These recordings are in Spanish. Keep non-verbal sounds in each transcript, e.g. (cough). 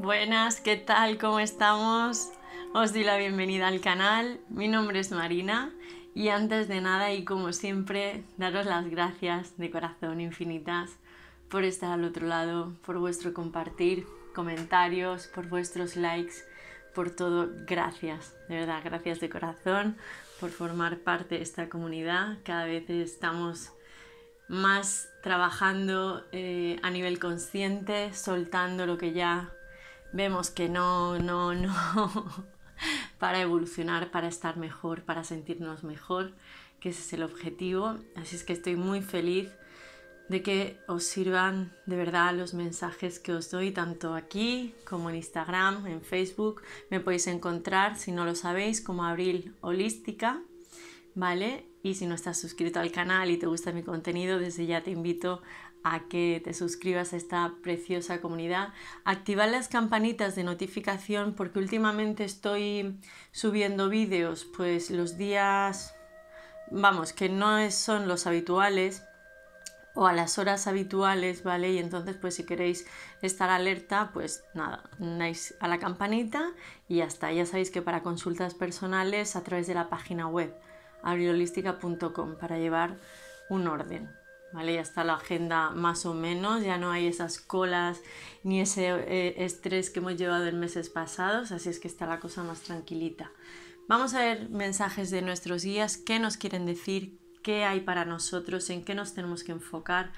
Buenas, ¿qué tal? ¿Cómo estamos? Os doy la bienvenida al canal. Mi nombre es Marina y antes de nada y como siempre, daros las gracias de corazón infinitas por estar al otro lado, por vuestro compartir, comentarios, por vuestros likes, por todo. Gracias, de verdad, gracias de corazón por formar parte de esta comunidad. Cada vez estamos más trabajando eh, a nivel consciente, soltando lo que ya vemos que no, no, no, (laughs) para evolucionar, para estar mejor, para sentirnos mejor, que ese es el objetivo. Así es que estoy muy feliz de que os sirvan de verdad los mensajes que os doy tanto aquí como en Instagram, en Facebook. Me podéis encontrar, si no lo sabéis, como Abril Holística, ¿vale? Y si no estás suscrito al canal y te gusta mi contenido, desde ya te invito a que te suscribas a esta preciosa comunidad, activar las campanitas de notificación porque últimamente estoy subiendo vídeos pues los días, vamos, que no son los habituales o a las horas habituales, ¿vale? Y entonces pues si queréis estar alerta, pues nada, dais a la campanita y ya está. Ya sabéis que para consultas personales a través de la página web abriolística.com para llevar un orden, ya está la agenda más o menos, ya no hay esas colas ni ese eh, estrés que hemos llevado en meses pasados, así es que está la cosa más tranquilita. Vamos a ver mensajes de nuestros guías, qué nos quieren decir, qué hay para nosotros, en qué nos tenemos que enfocar.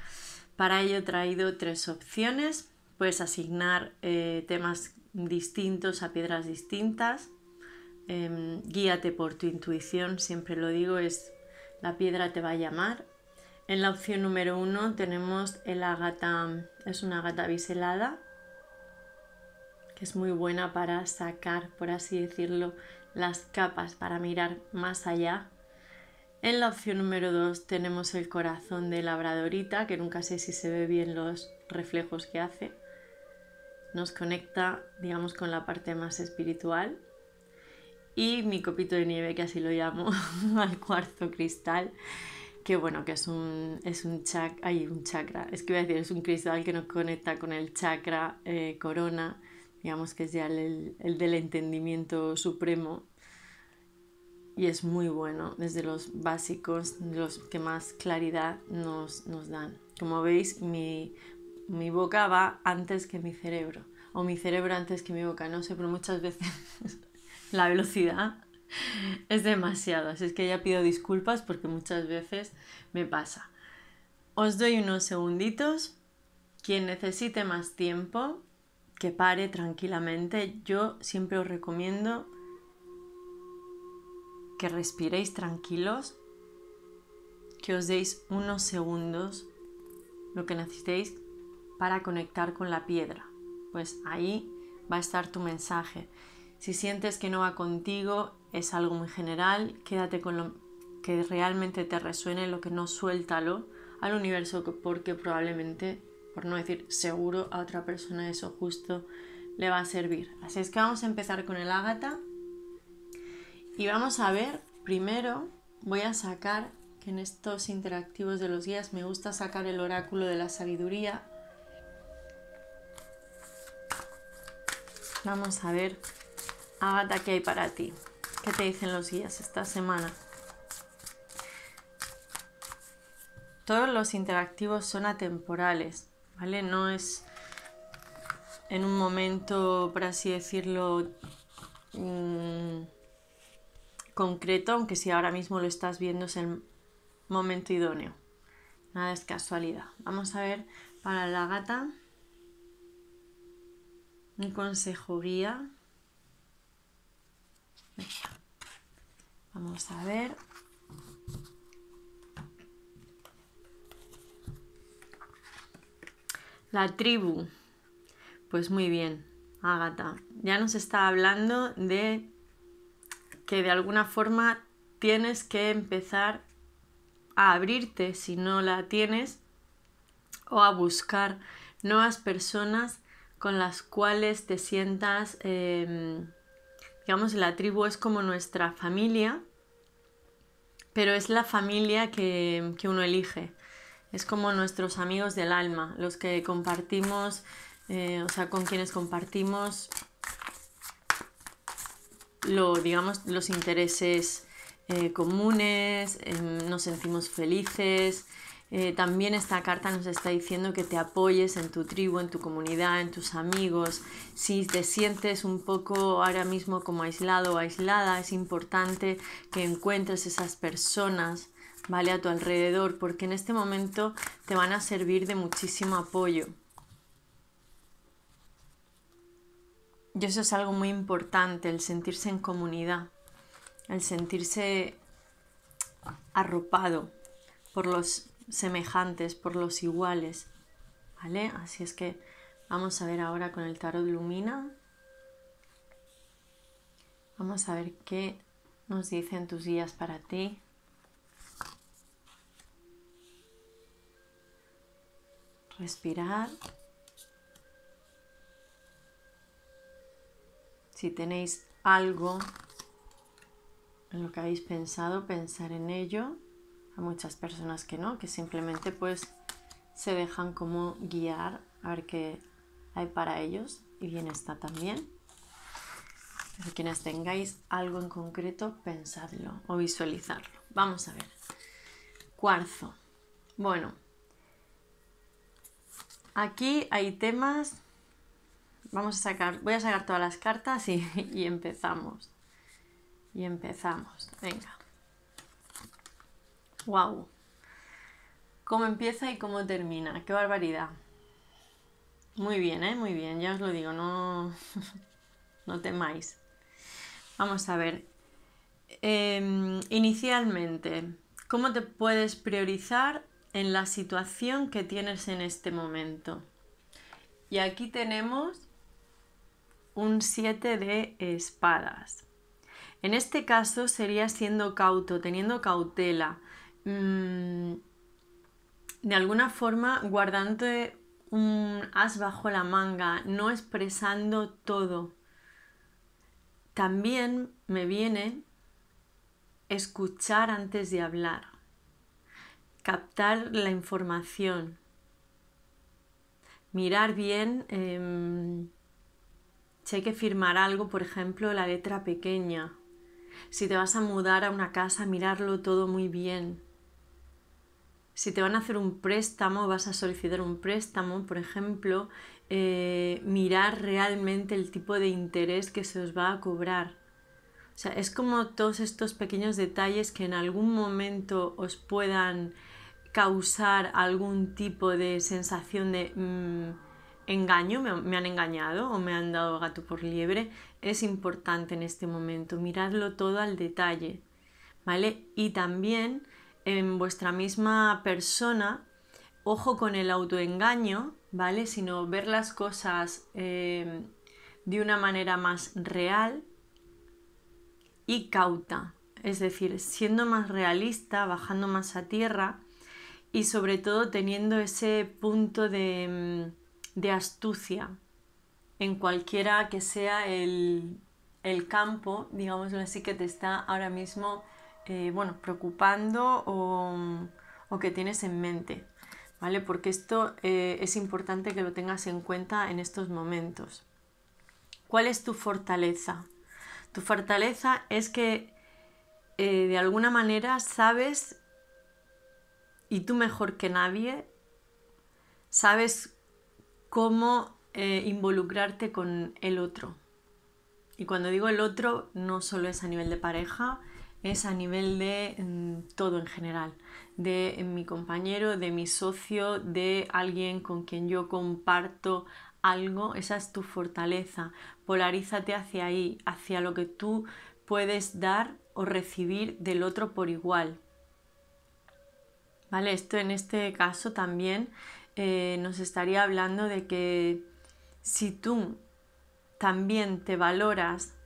Para ello he traído tres opciones. Puedes asignar eh, temas distintos a piedras distintas. Em, guíate por tu intuición, siempre lo digo, es la piedra te va a llamar en la opción número 1 tenemos el ágata, es una gata biselada, que es muy buena para sacar, por así decirlo, las capas, para mirar más allá. En la opción número 2 tenemos el corazón de labradorita, que nunca sé si se ve bien los reflejos que hace. Nos conecta, digamos, con la parte más espiritual. Y mi copito de nieve, que así lo llamo, (laughs) al cuarzo cristal, que bueno, que es un, es un, un chakra, es que voy a decir, es un cristal que nos conecta con el chakra eh, corona, digamos que es ya el, del entendimiento supremo y es muy bueno, desde los básicos, los que más claridad nos, dan. Como veis, mi, mi boca va antes que mi cerebro, o mi cerebro antes que mi boca, no sé, pero muchas veces (laughs) la velocidad (laughs) es demasiado, así es que ya pido disculpas porque muchas veces me pasa. Os doy unos segunditos. Quien necesite más tiempo, que pare tranquilamente. Yo siempre os recomiendo que respiréis tranquilos, que os deis unos segundos, lo que necesitéis para conectar con la piedra. Pues ahí va a estar tu mensaje. Si sientes que no va contigo es algo muy general, quédate con lo que realmente te resuene, lo que no suéltalo al universo porque probablemente, por no decir seguro, a otra persona eso justo le va a servir. Así es que vamos a empezar con el ágata y vamos a ver, primero voy a sacar, que en estos interactivos de los días me gusta sacar el oráculo de la sabiduría. Vamos a ver, ágata, ¿qué hay para ti? ¿Qué te dicen los guías esta semana? Todos los interactivos son atemporales, ¿vale? No es en un momento, por así decirlo, mm, concreto, aunque si ahora mismo lo estás viendo es el momento idóneo. Nada es casualidad. Vamos a ver para la gata Mi consejo guía. Vamos a ver. La tribu. Pues muy bien, Ágata. Ya nos está hablando de que de alguna forma tienes que empezar a abrirte si no la tienes o a buscar nuevas personas con las cuales te sientas em, digamos, la tribu es como nuestra familia, pero es la familia que, uno elige. Es como nuestros amigos del alma, los que compartimos, eh, o sea, con quienes compartimos lo, digamos, los intereses eh, comunes, em, nos sentimos felices, eh, también esta carta nos está diciendo que te apoyes en tu tribu, en tu comunidad, en tus amigos. Si te sientes un poco ahora mismo como aislado o aislada, es importante que encuentres esas personas, ¿vale? A tu alrededor, porque en este momento te van a servir de muchísimo apoyo. Y eso es algo muy importante, el sentirse en comunidad, el sentirse arropado por los semejantes, por los iguales. ¿Vale? Así es que vamos a ver ahora con el tarot Lumina. Vamos a ver qué nos dicen tus guías para ti. Respirar. Si tenéis algo en lo que habéis pensado, pensar en ello a muchas personas que no, que simplemente pues se dejan como guiar a ver qué hay para ellos y bien está también. Pero quienes tengáis algo en concreto, pensadlo o visualizarlo. Vamos a ver. Cuarzo. Bueno, aquí hay temas. Vamos a sacar, voy a sacar todas las cartas y (laughs) empezamos. Y empezamos. Venga. Wow. ¿Cómo empieza y cómo termina? Qué barbaridad. Muy bien, ¿eh? Muy bien, ya os lo digo, no, (laughs) temáis. Vamos a ver. Em, inicialmente, ¿cómo te puedes priorizar en la situación que tienes en este momento? Y aquí tenemos un 7 de espadas. En este caso sería siendo cauto, teniendo cautela, Mm, de alguna forma guardando un as bajo la manga, no expresando todo. También me viene escuchar antes de hablar, captar la información, mirar bien, em, si hay que firmar algo, por ejemplo, la letra pequeña. Si te vas a mudar a una casa, mirarlo todo muy bien si te van a hacer un préstamo, vas a solicitar un préstamo, por ejemplo, eh, mirar realmente el tipo de interés que se os va a cobrar. O sea, es como todos estos pequeños detalles que en algún momento os puedan causar algún tipo de sensación de mm, engaño, me, han engañado o me han dado gato por liebre, es importante en este momento. mirarlo todo al detalle, ¿vale? Y también en vuestra misma persona, ojo con el autoengaño, ¿vale? Sino ver las cosas eh, de una manera más real y cauta, es decir, siendo más realista, bajando más a tierra y sobre todo teniendo ese punto de, mm, astucia en cualquiera que sea el, el campo, digámoslo así, que te está ahora mismo eh, bueno, preocupando o, que tienes en mente, ¿vale? Porque esto eh, es importante que lo tengas en cuenta en estos momentos. ¿Cuál es tu fortaleza? Tu fortaleza es que eh, de alguna manera sabes, y tú mejor que nadie, sabes cómo involucrarte con el otro. Y cuando digo el otro, no solo es a nivel de pareja, es a nivel de mm, todo en general, de mm, mi compañero, de mi socio, de alguien con quien yo comparto algo, esa es tu fortaleza, polarízate hacia ahí, hacia lo que tú puedes dar o recibir del otro por igual. ¿Vale? Esto en este caso también eh, nos estaría hablando de que si tú también te valoras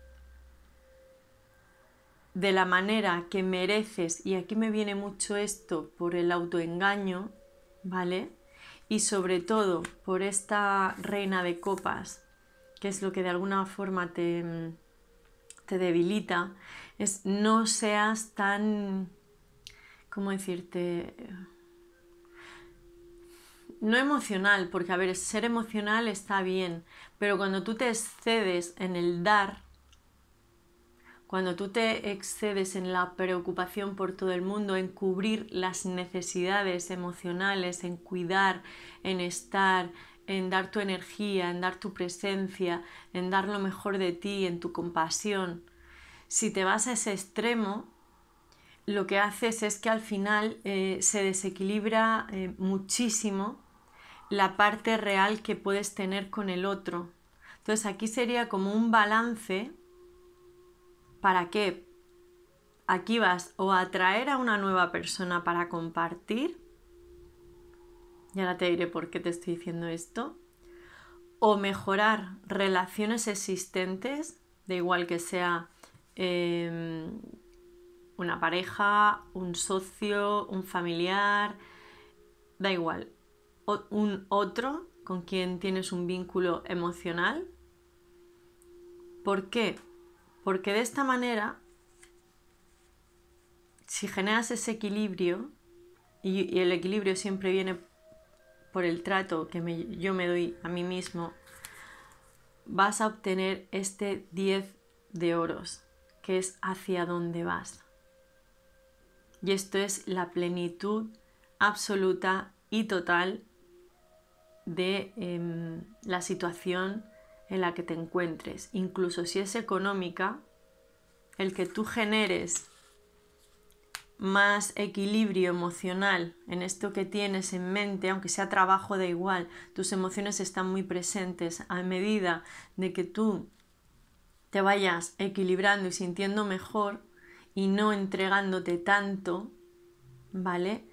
de la manera que mereces, y aquí me viene mucho esto por el autoengaño, ¿vale? Y sobre todo por esta reina de copas, que es lo que de alguna forma te, te debilita, es no seas tan, ¿cómo decirte? No emocional, porque a ver, ser emocional está bien, pero cuando tú te excedes en el dar, cuando tú te excedes en la preocupación por todo el mundo, en cubrir las necesidades emocionales, en cuidar, en estar, en dar tu energía, en dar tu presencia, en dar lo mejor de ti, en tu compasión, si te vas a ese extremo, lo que haces es que al final eh, se desequilibra eh, muchísimo la parte real que puedes tener con el otro. Entonces aquí sería como un balance ¿Para qué? Aquí vas o a atraer a una nueva persona para compartir, y ahora te diré por qué te estoy diciendo esto, o mejorar relaciones existentes, de igual que sea em, una pareja, un socio, un familiar, da igual, un otro con quien tienes un vínculo emocional. ¿Por qué? Porque de esta manera, si generas ese equilibrio, y, el equilibrio siempre viene por el trato que yo me doy a mí mismo, vas a obtener este 10 de oros, que es hacia dónde vas. Y esto es la plenitud absoluta y total de em, la situación en la que te encuentres, incluso si es económica, el que tú generes más equilibrio emocional en esto que tienes en mente, aunque sea trabajo, da igual, tus emociones están muy presentes a medida de que tú te vayas equilibrando y sintiendo mejor y no entregándote tanto, ¿vale?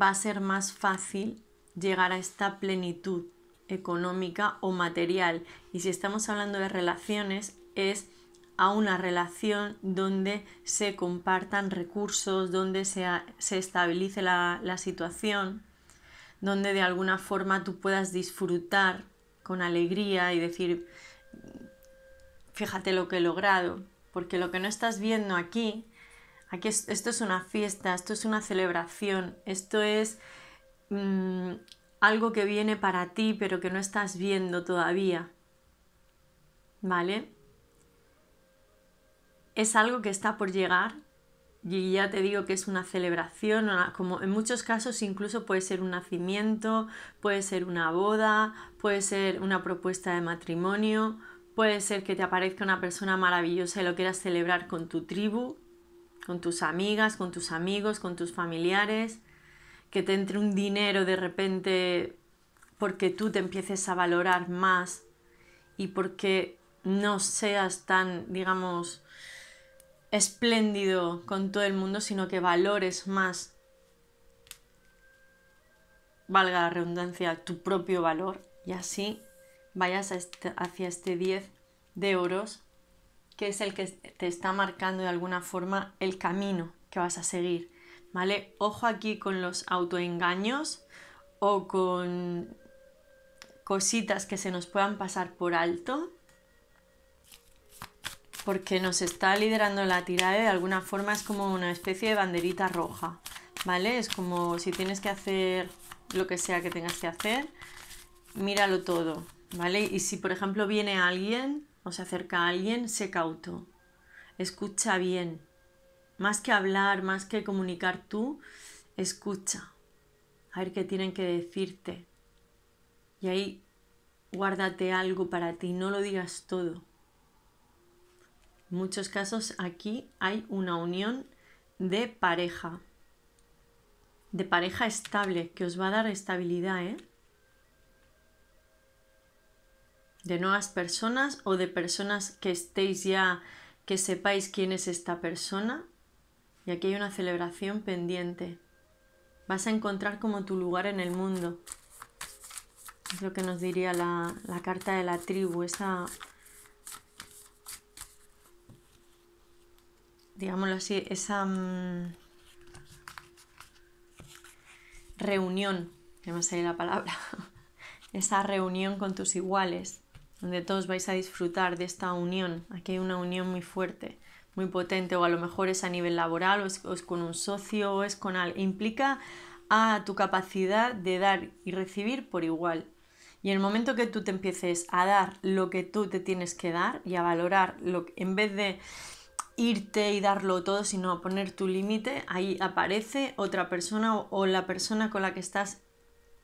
Va a ser más fácil llegar a esta plenitud económica o material. Y si estamos hablando de relaciones, es a una relación donde se compartan recursos, donde se, se estabilice la, situación, donde de alguna forma tú puedas disfrutar con alegría y decir, fíjate lo que he logrado, porque lo que no estás viendo aquí, aquí esto es una fiesta, esto es una celebración, esto es mm, algo que viene para ti pero que no estás viendo todavía. ¿Vale? Es algo que está por llegar y ya te digo que es una celebración, como en muchos casos incluso puede ser un nacimiento, puede ser una boda, puede ser una propuesta de matrimonio, puede ser que te aparezca una persona maravillosa y lo quieras celebrar con tu tribu, con tus amigas, con tus amigos, con tus familiares, que te entre un dinero de repente porque tú te empieces a valorar más y porque no seas tan, digamos, espléndido con todo el mundo, sino que valores más, valga la redundancia, tu propio valor y así vayas este, hacia este 10 de oros que es el que te está marcando de alguna forma el camino que vas a seguir Ojo aquí con los autoengaños o con cositas que se nos puedan pasar por alto, porque nos está liderando la tirada de alguna forma es como una especie de banderita roja, ¿vale? Es como si tienes que hacer lo que sea que tengas que hacer, míralo todo, ¿vale? Y si por ejemplo viene alguien o se acerca a alguien, sé cauto, escucha bien, más que hablar, más que comunicar tú, escucha. A ver qué tienen que decirte. Y ahí guárdate algo para ti, no lo digas todo. En muchos casos aquí hay una unión de pareja. De pareja estable, que os va a dar estabilidad, ¿eh? de nuevas personas o de personas que estéis ya, que sepáis quién es esta persona y aquí hay una celebración pendiente. Vas a encontrar como tu lugar en el mundo. Es lo que nos diría la, carta de la tribu, esa, digámoslo así, esa mm, reunión, que me sale la palabra, (laughs) esa reunión con tus iguales, donde todos vais a disfrutar de esta unión. Aquí hay una unión muy fuerte muy potente o a lo mejor es a nivel laboral o es, con un socio o es con alguien. Implica a tu capacidad de dar y recibir por igual. Y en el momento que tú te empieces a dar lo que tú te tienes que dar y a valorar, lo en vez de irte y darlo todo, sino a poner tu límite, ahí aparece otra persona o, la persona con la que estás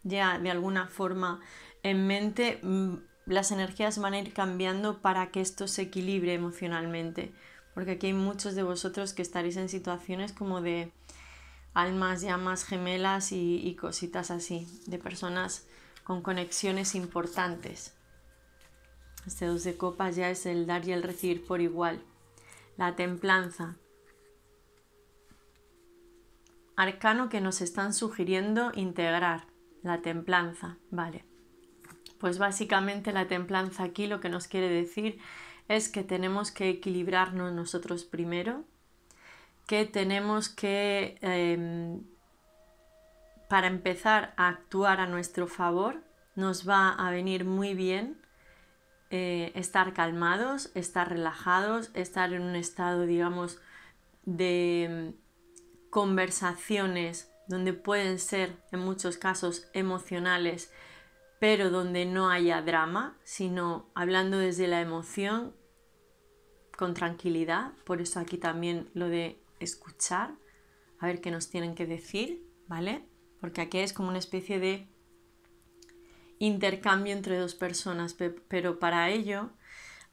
ya de alguna forma en mente, mm, las energías van a ir cambiando para que esto se equilibre emocionalmente porque aquí hay muchos de vosotros que estaréis en situaciones como de almas, llamas gemelas y, cositas así, de personas con conexiones importantes. Este dos de copas ya es el dar y el recibir por igual. La templanza. Arcano que nos están sugiriendo integrar. La templanza, vale. Pues básicamente la templanza aquí lo que nos quiere decir es que tenemos que equilibrarnos nosotros primero, que tenemos que, em, para empezar a actuar a nuestro favor, nos va a venir muy bien eh, estar calmados, estar relajados, estar en un estado, digamos, de em, conversaciones donde pueden ser en muchos casos emocionales pero donde no haya drama, sino hablando desde la emoción con tranquilidad. Por eso aquí también lo de escuchar, a ver qué nos tienen que decir, ¿vale? Porque aquí es como una especie de intercambio entre dos personas, pero para ello,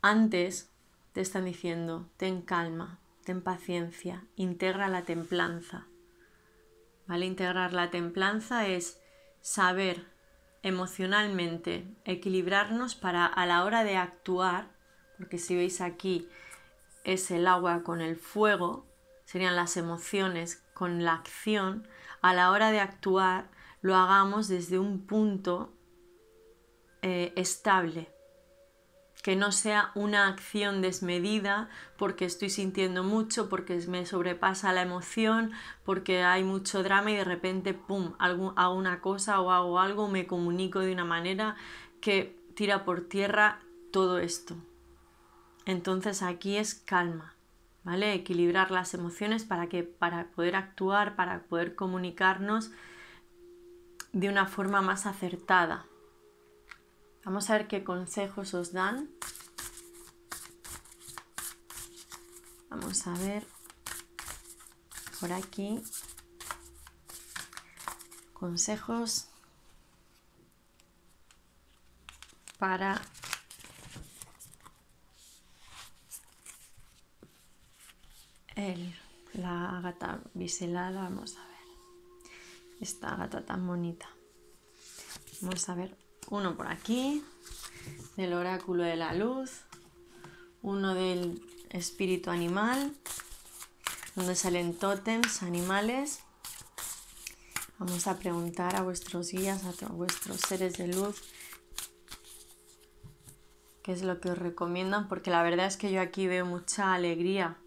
antes te están diciendo, ten calma, ten paciencia, integra la templanza. ¿Vale? Integrar la templanza es saber emocionalmente, equilibrarnos para a la hora de actuar, porque si veis aquí es el agua con el fuego, serían las emociones con la acción, a la hora de actuar lo hagamos desde un punto eh, estable, que no sea una acción desmedida porque estoy sintiendo mucho, porque me sobrepasa la emoción, porque hay mucho drama y de repente, ¡pum!, hago una cosa o hago algo, me comunico de una manera que tira por tierra todo esto. Entonces aquí es calma, ¿vale? Equilibrar las emociones para que para poder actuar, para poder comunicarnos de una forma más acertada. Vamos a ver qué consejos os dan. Vamos a ver por aquí. Consejos para el, la gata biselada. Vamos a ver. Esta gata tan bonita. Vamos a ver uno por aquí, del oráculo de la luz, uno del espíritu animal, donde salen tótems, animales. Vamos a preguntar a vuestros guías, a vuestros seres de luz, qué es lo que os recomiendan, porque la verdad es que yo aquí veo mucha alegría,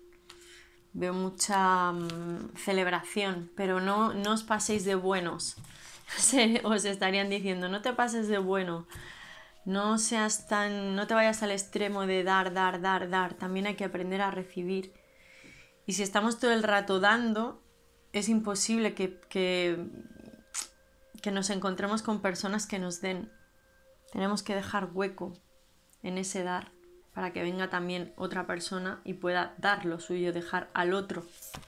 veo mucha mm, celebración, pero no, no os paséis de buenos. (laughs) se, os estarían diciendo, no te pases de bueno, no seas tan, no te vayas al extremo de dar, dar, dar, dar, también hay que aprender a recibir. Y si estamos todo el rato dando, es imposible que, que, que nos encontremos con personas que nos den. Tenemos que dejar hueco en ese dar para que venga también otra persona y pueda dar lo suyo, dejar al otro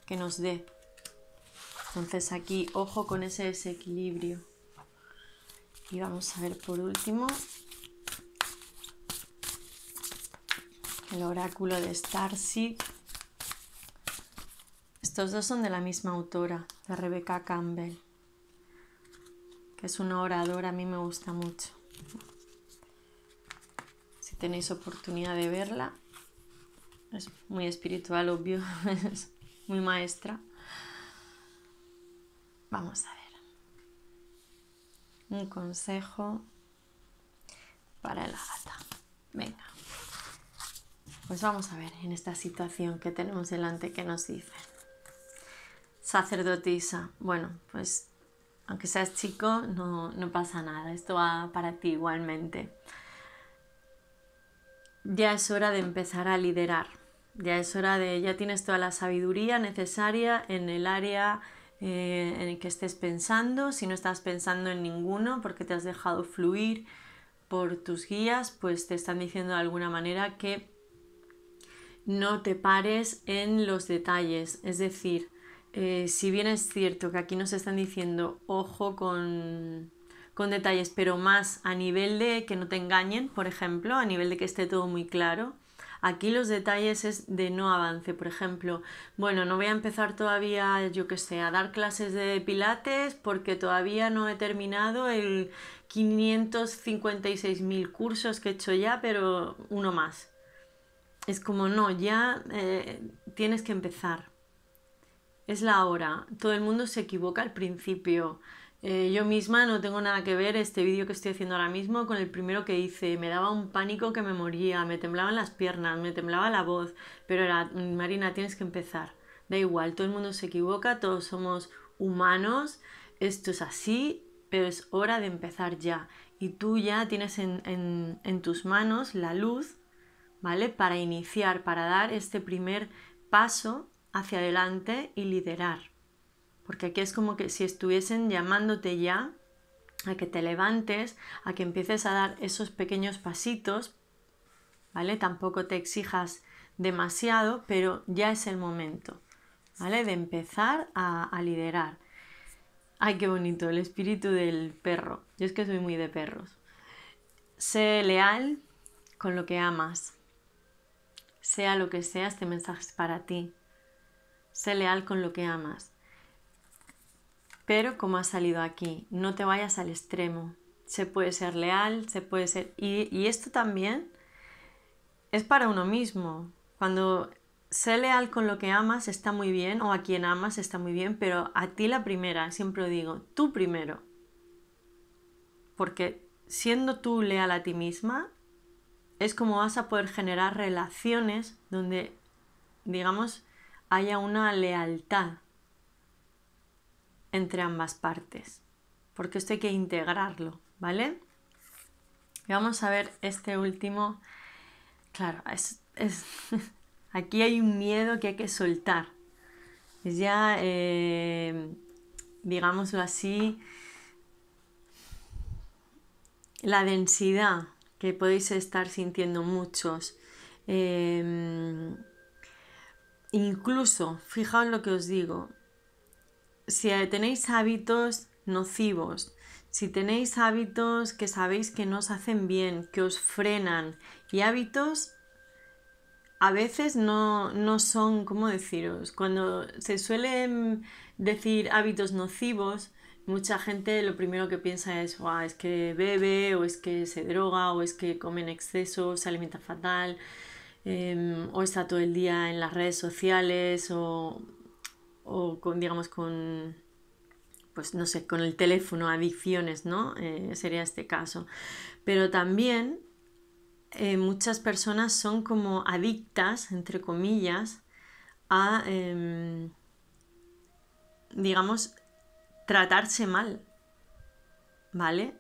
que nos dé entonces aquí, ojo con ese desequilibrio. Y vamos a ver por último el oráculo de Starseed. Estos dos son de la misma autora, de Rebecca Campbell, que es una oradora, a mí me gusta mucho. Si tenéis oportunidad de verla, es muy espiritual, obvio, (laughs) es muy maestra. Vamos a ver. Un consejo para la gata. Venga. Pues vamos a ver en esta situación que tenemos delante que nos dice Sacerdotisa. Bueno, pues aunque seas chico, no, no pasa nada. Esto va para ti igualmente. Ya es hora de empezar a liderar. Ya es hora de, ya tienes toda la sabiduría necesaria en el área eh, en el que estés pensando. Si no estás pensando en ninguno porque te has dejado fluir por tus guías, pues te están diciendo de alguna manera que no te pares en los detalles. Es decir, eh, si bien es cierto que aquí nos están diciendo ojo con, con detalles, pero más a nivel de que no te engañen, por ejemplo, a nivel de que esté todo muy claro Aquí los detalles es de no avance, por ejemplo, bueno, no voy a empezar todavía, yo que sé, a dar clases de pilates porque todavía no he terminado el 556.000 cursos que he hecho ya, pero uno más. Es como, no, ya eh, tienes que empezar. Es la hora. Todo el mundo se equivoca al principio. Eh, yo misma no tengo nada que ver este vídeo que estoy haciendo ahora mismo con el primero que hice. Me daba un pánico que me moría, me temblaban las piernas, me temblaba la voz, pero era, Marina, tienes que empezar. Da igual, todo el mundo se equivoca, todos somos humanos, esto es así, pero es hora de empezar ya. Y tú ya tienes en, en tus manos la luz, ¿vale? Para iniciar, para dar este primer paso hacia adelante y liderar porque aquí es como que si estuviesen llamándote ya a que te levantes, a que empieces a dar esos pequeños pasitos, ¿vale? Tampoco te exijas demasiado, pero ya es el momento, ¿vale? De empezar a, a liderar. Ay, qué bonito, el espíritu del perro. Yo es que soy muy de perros. Sé leal con lo que amas. Sea lo que sea, este mensaje es para ti. Sé leal con lo que amas. Pero como ha salido aquí, no te vayas al extremo. Se puede ser leal, se puede ser... Y, esto también es para uno mismo. Cuando sé leal con lo que amas está muy bien, o a quien amas está muy bien, pero a ti la primera, siempre digo, tú primero. Porque siendo tú leal a ti misma, es como vas a poder generar relaciones donde, digamos, haya una lealtad entre ambas partes, porque esto hay que integrarlo, ¿vale? Y vamos a ver este último. Claro, (laughs) aquí hay un miedo que hay que soltar. Es ya, eh, digámoslo así, la densidad que podéis estar sintiendo muchos. Em, incluso, fijaos lo que os digo, si tenéis hábitos nocivos, si tenéis hábitos que sabéis que no os hacen bien, que os frenan, y hábitos a veces no, son, ¿cómo deciros? Cuando se suelen decir hábitos nocivos, mucha gente lo primero que piensa es, es que bebe, o es que se droga, o es que come en exceso, se alimenta fatal, em, o está todo el día en las redes sociales, o o con, digamos, con, pues no sé, con el teléfono, adicciones, ¿no? Eh, sería este caso. Pero también eh, muchas personas son como adictas, entre comillas, a, em, digamos, tratarse mal, ¿vale?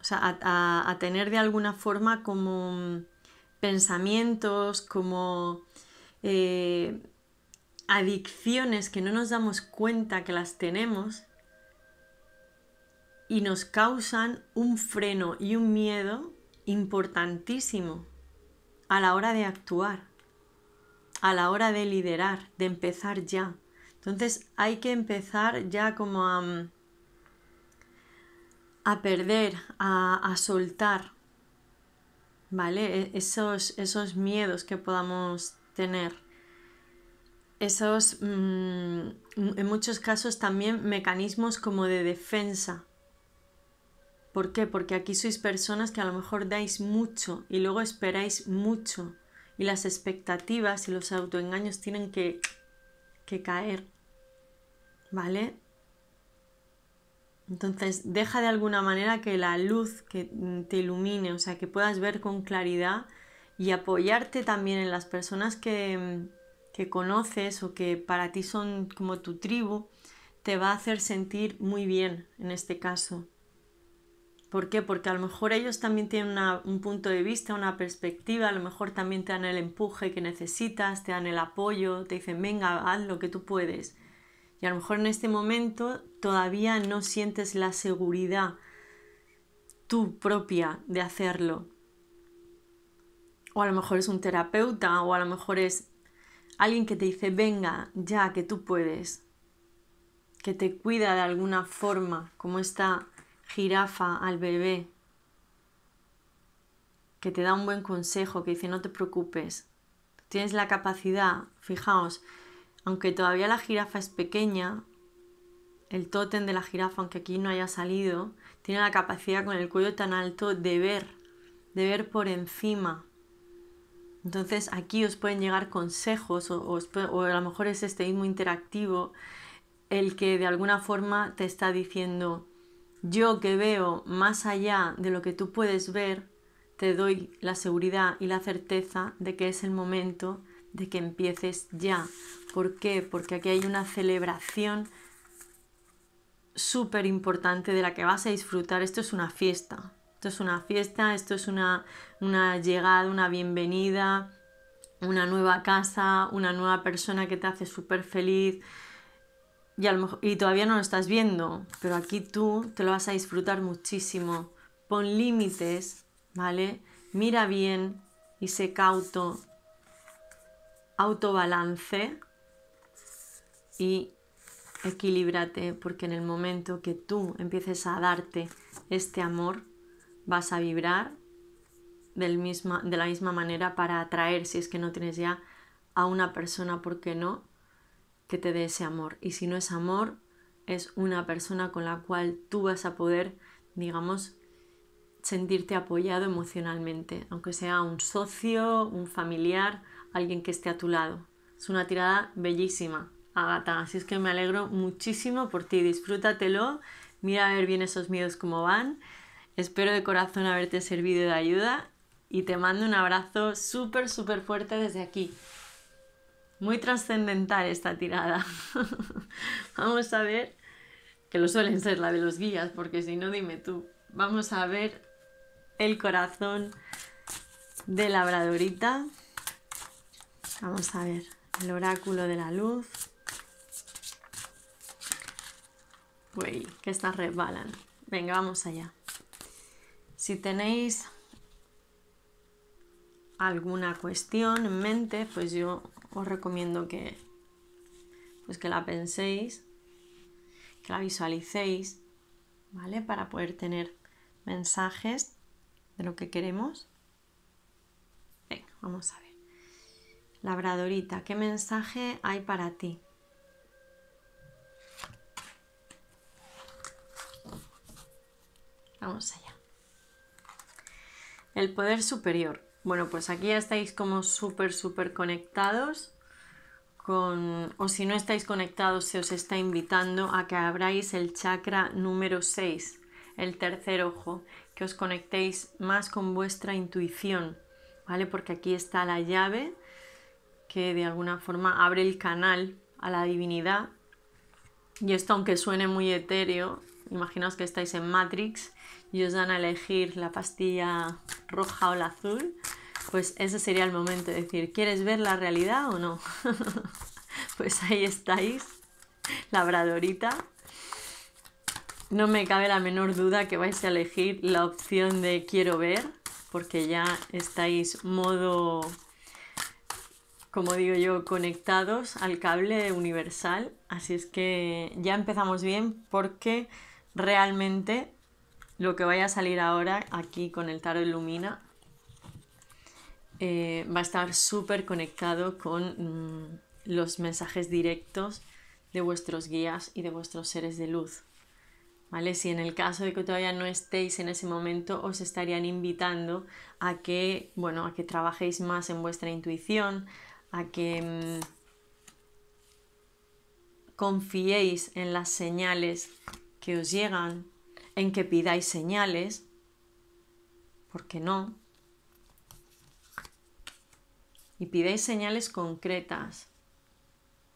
O sea, a, tener de alguna forma como pensamientos, como... Eh, adicciones que no nos damos cuenta que las tenemos y nos causan un freno y un miedo importantísimo a la hora de actuar, a la hora de liderar, de empezar ya. Entonces hay que empezar ya como a, mm, a perder, a, a soltar, ¿vale? E-, esos, esos miedos que podamos tener esos, mm, en muchos casos también mecanismos como de defensa. ¿Por qué? Porque aquí sois personas que a lo mejor dais mucho y luego esperáis mucho y las expectativas y los autoengaños tienen que, que caer. ¿Vale? Entonces, deja de alguna manera que la luz que te ilumine, o sea, que puedas ver con claridad y apoyarte también en las personas que, que conoces o que para ti son como tu tribu, te va a hacer sentir muy bien en este caso. ¿Por qué? Porque a lo mejor ellos también tienen un punto de vista, una perspectiva, a lo mejor también te dan el empuje que necesitas, te dan el apoyo, te dicen, venga, haz lo que tú puedes. Y a lo mejor en este momento todavía no sientes la seguridad tú propia de hacerlo. O a lo mejor es un terapeuta, o a lo mejor es Alguien que te dice, venga, ya, que tú puedes. Que te cuida de alguna forma, como esta jirafa al bebé. Que te da un buen consejo, que dice, no te preocupes. Tienes la capacidad, fijaos, aunque todavía la jirafa es pequeña, el tótem de la jirafa, aunque aquí no haya salido, tiene la capacidad con el cuello tan alto de ver, de ver por encima entonces aquí os pueden llegar consejos o, a lo mejor es este mismo interactivo el que de alguna forma te está diciendo, yo que veo más allá de lo que tú puedes ver, te doy la seguridad y la certeza de que es el momento de que empieces ya. ¿Por qué? Porque aquí hay una celebración súper importante de la que vas a disfrutar. Esto es una fiesta esto es una fiesta, esto es una, llegada, una bienvenida, una nueva casa, una nueva persona que te hace súper feliz. Y, y todavía no lo estás viendo, pero aquí tú te lo vas a disfrutar muchísimo. Pon límites, ¿vale? Mira bien y sé cauto. Autobalance y equilíbrate, porque en el momento que tú empieces a darte este amor, vas a vibrar de la misma manera para atraer, si es que no tienes ya a una persona, ¿por qué no? Que te dé ese amor. Y si no es amor, es una persona con la cual tú vas a poder, digamos, sentirte apoyado emocionalmente, aunque sea un socio, un familiar, alguien que esté a tu lado. Es una tirada bellísima, Agata, así es que me alegro muchísimo por ti, disfrútatelo, mira a ver bien esos miedos cómo van Espero de corazón haberte servido de ayuda y te mando un abrazo súper, súper fuerte desde aquí. Muy trascendental esta tirada. (laughs) Vamos a ver, que lo suelen ser la de los guías, porque si no, dime tú. Vamos a ver el corazón de labradorita. Vamos a ver el oráculo de la luz. Uy, que estas resbalan. Venga, vamos allá. Si tenéis alguna cuestión en mente, pues yo os recomiendo que, pues que la penséis, que la visualicéis, ¿vale? Para poder tener mensajes de lo que queremos. Venga, vamos a ver. Labradorita, ¿qué mensaje hay para ti? Vamos allá. El poder superior. Bueno, pues aquí ya estáis como súper, súper conectados. Con, o si no estáis conectados, se os está invitando a que abráis el chakra número 6, el tercer ojo, que os conectéis más con vuestra intuición, ¿vale? Porque aquí está la llave que de alguna forma abre el canal a la divinidad. Y esto, aunque suene muy etéreo, imaginaos que estáis en Matrix y os dan a elegir la pastilla roja o la azul, pues ese sería el momento de decir, ¿quieres ver la realidad o no? (laughs) pues ahí estáis, labradorita. No me cabe la menor duda que vais a elegir la opción de quiero ver, porque ya estáis modo, como digo yo, conectados al cable universal. Así es que ya empezamos bien porque realmente lo que vaya a salir ahora aquí con el tarot Lumina eh, va a estar súper conectado con mm, los mensajes directos de vuestros guías y de vuestros seres de luz. ¿Vale? Si en el caso de que todavía no estéis en ese momento, os estarían invitando a que, bueno, a que trabajéis más en vuestra intuición, a que mm, confiéis en las señales que os llegan, en que pidáis señales, porque no, y pidáis señales concretas,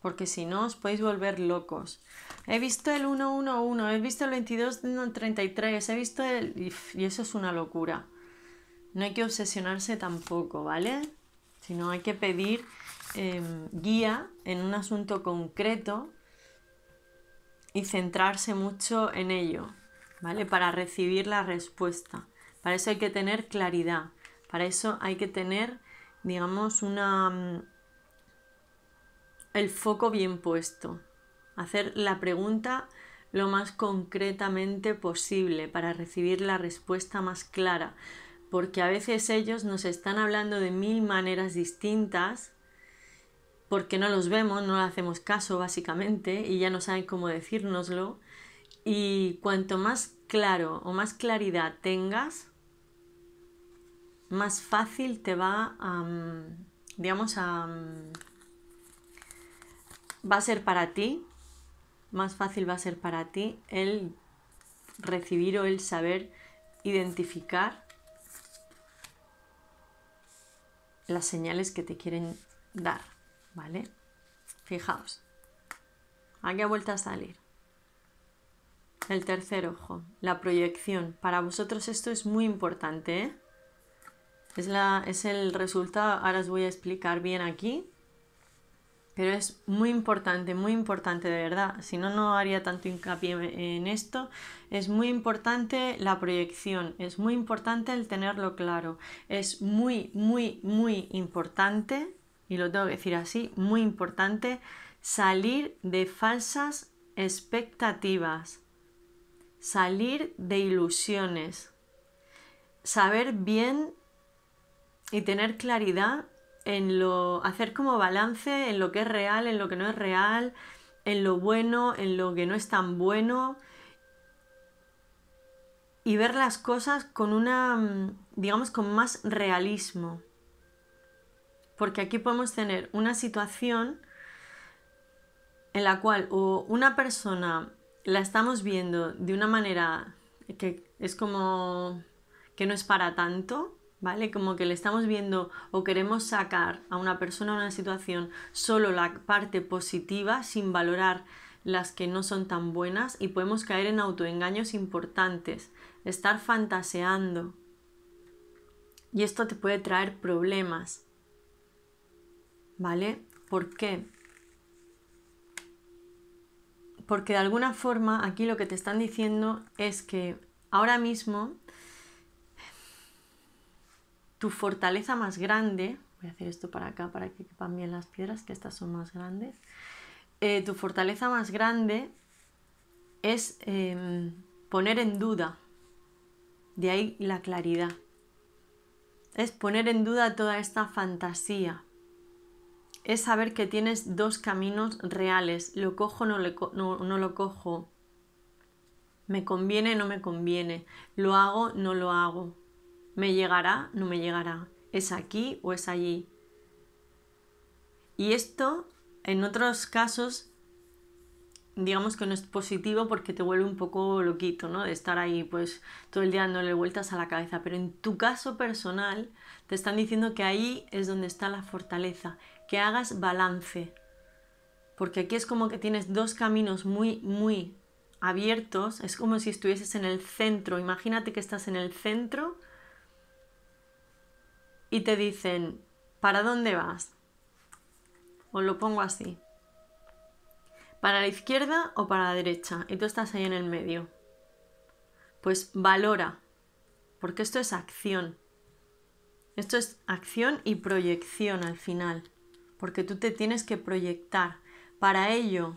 porque si no os podéis volver locos. He visto el 111, he visto el 2233, he visto el... y eso es una locura. No hay que obsesionarse tampoco, ¿vale? Sino hay que pedir em, guía en un asunto concreto y centrarse mucho en ello. ¿vale? Para recibir la respuesta. Para eso hay que tener claridad, para eso hay que tener, digamos, una mm, el foco bien puesto, hacer la pregunta lo más concretamente posible para recibir la respuesta más clara, porque a veces ellos nos están hablando de mil maneras distintas porque no los vemos, no le hacemos caso básicamente y ya no saben cómo decírnoslo y cuanto más claro o más claridad tengas, más fácil te va a, digamos, a, va a ser para ti, más fácil va a ser para ti el recibir o el saber identificar las señales que te quieren dar, ¿vale? Fijaos, aquí ha vuelto a salir. El tercer ojo, la proyección. Para vosotros esto es muy importante. ¿eh? Es, es el resultado, ahora os voy a explicar bien aquí. Pero es muy importante, muy importante de verdad. Si no, no haría tanto hincapié en esto. Es muy importante la proyección, es muy importante el tenerlo claro. Es muy, muy, muy importante, y lo tengo que decir así, muy importante salir de falsas expectativas salir de ilusiones, saber bien y tener claridad en lo, hacer como balance en lo que es real, en lo que no es real, en lo bueno, en lo que no es tan bueno y ver las cosas con una, mm, digamos, con más realismo. Porque aquí podemos tener una situación en la cual o una persona la estamos viendo de una manera que es como que no es para tanto, ¿vale? Como que le estamos viendo o queremos sacar a una persona o una situación solo la parte positiva sin valorar las que no son tan buenas y podemos caer en autoengaños importantes, estar fantaseando. Y esto te puede traer problemas. ¿Vale? ¿Por qué? porque de alguna forma aquí lo que te están diciendo es que ahora mismo tu fortaleza más grande, voy a hacer esto para acá para que quepan bien las piedras, que estas son más grandes, eh, tu fortaleza más grande es em, poner en duda, de ahí la claridad, es poner en duda toda esta fantasía, es saber que tienes dos caminos reales. Lo cojo, no, no, lo cojo. Me conviene, no me conviene. Lo hago, no lo hago. Me llegará, no me llegará. Es aquí o es allí. Y esto, en otros casos, digamos que no es positivo porque te vuelve un poco loquito, ¿no? De estar ahí pues todo el día dándole vueltas a la cabeza. Pero en tu caso personal te están diciendo que ahí es donde está la fortaleza, que hagas balance. Porque aquí es como que tienes dos caminos muy, muy abiertos. Es como si estuvieses en el centro. Imagínate que estás en el centro y te dicen, ¿para dónde vas? o lo pongo así. ¿Para la izquierda o para la derecha? Y tú estás ahí en el medio. Pues valora, porque esto es acción. Esto es acción y proyección al final porque tú te tienes que proyectar. Para ello,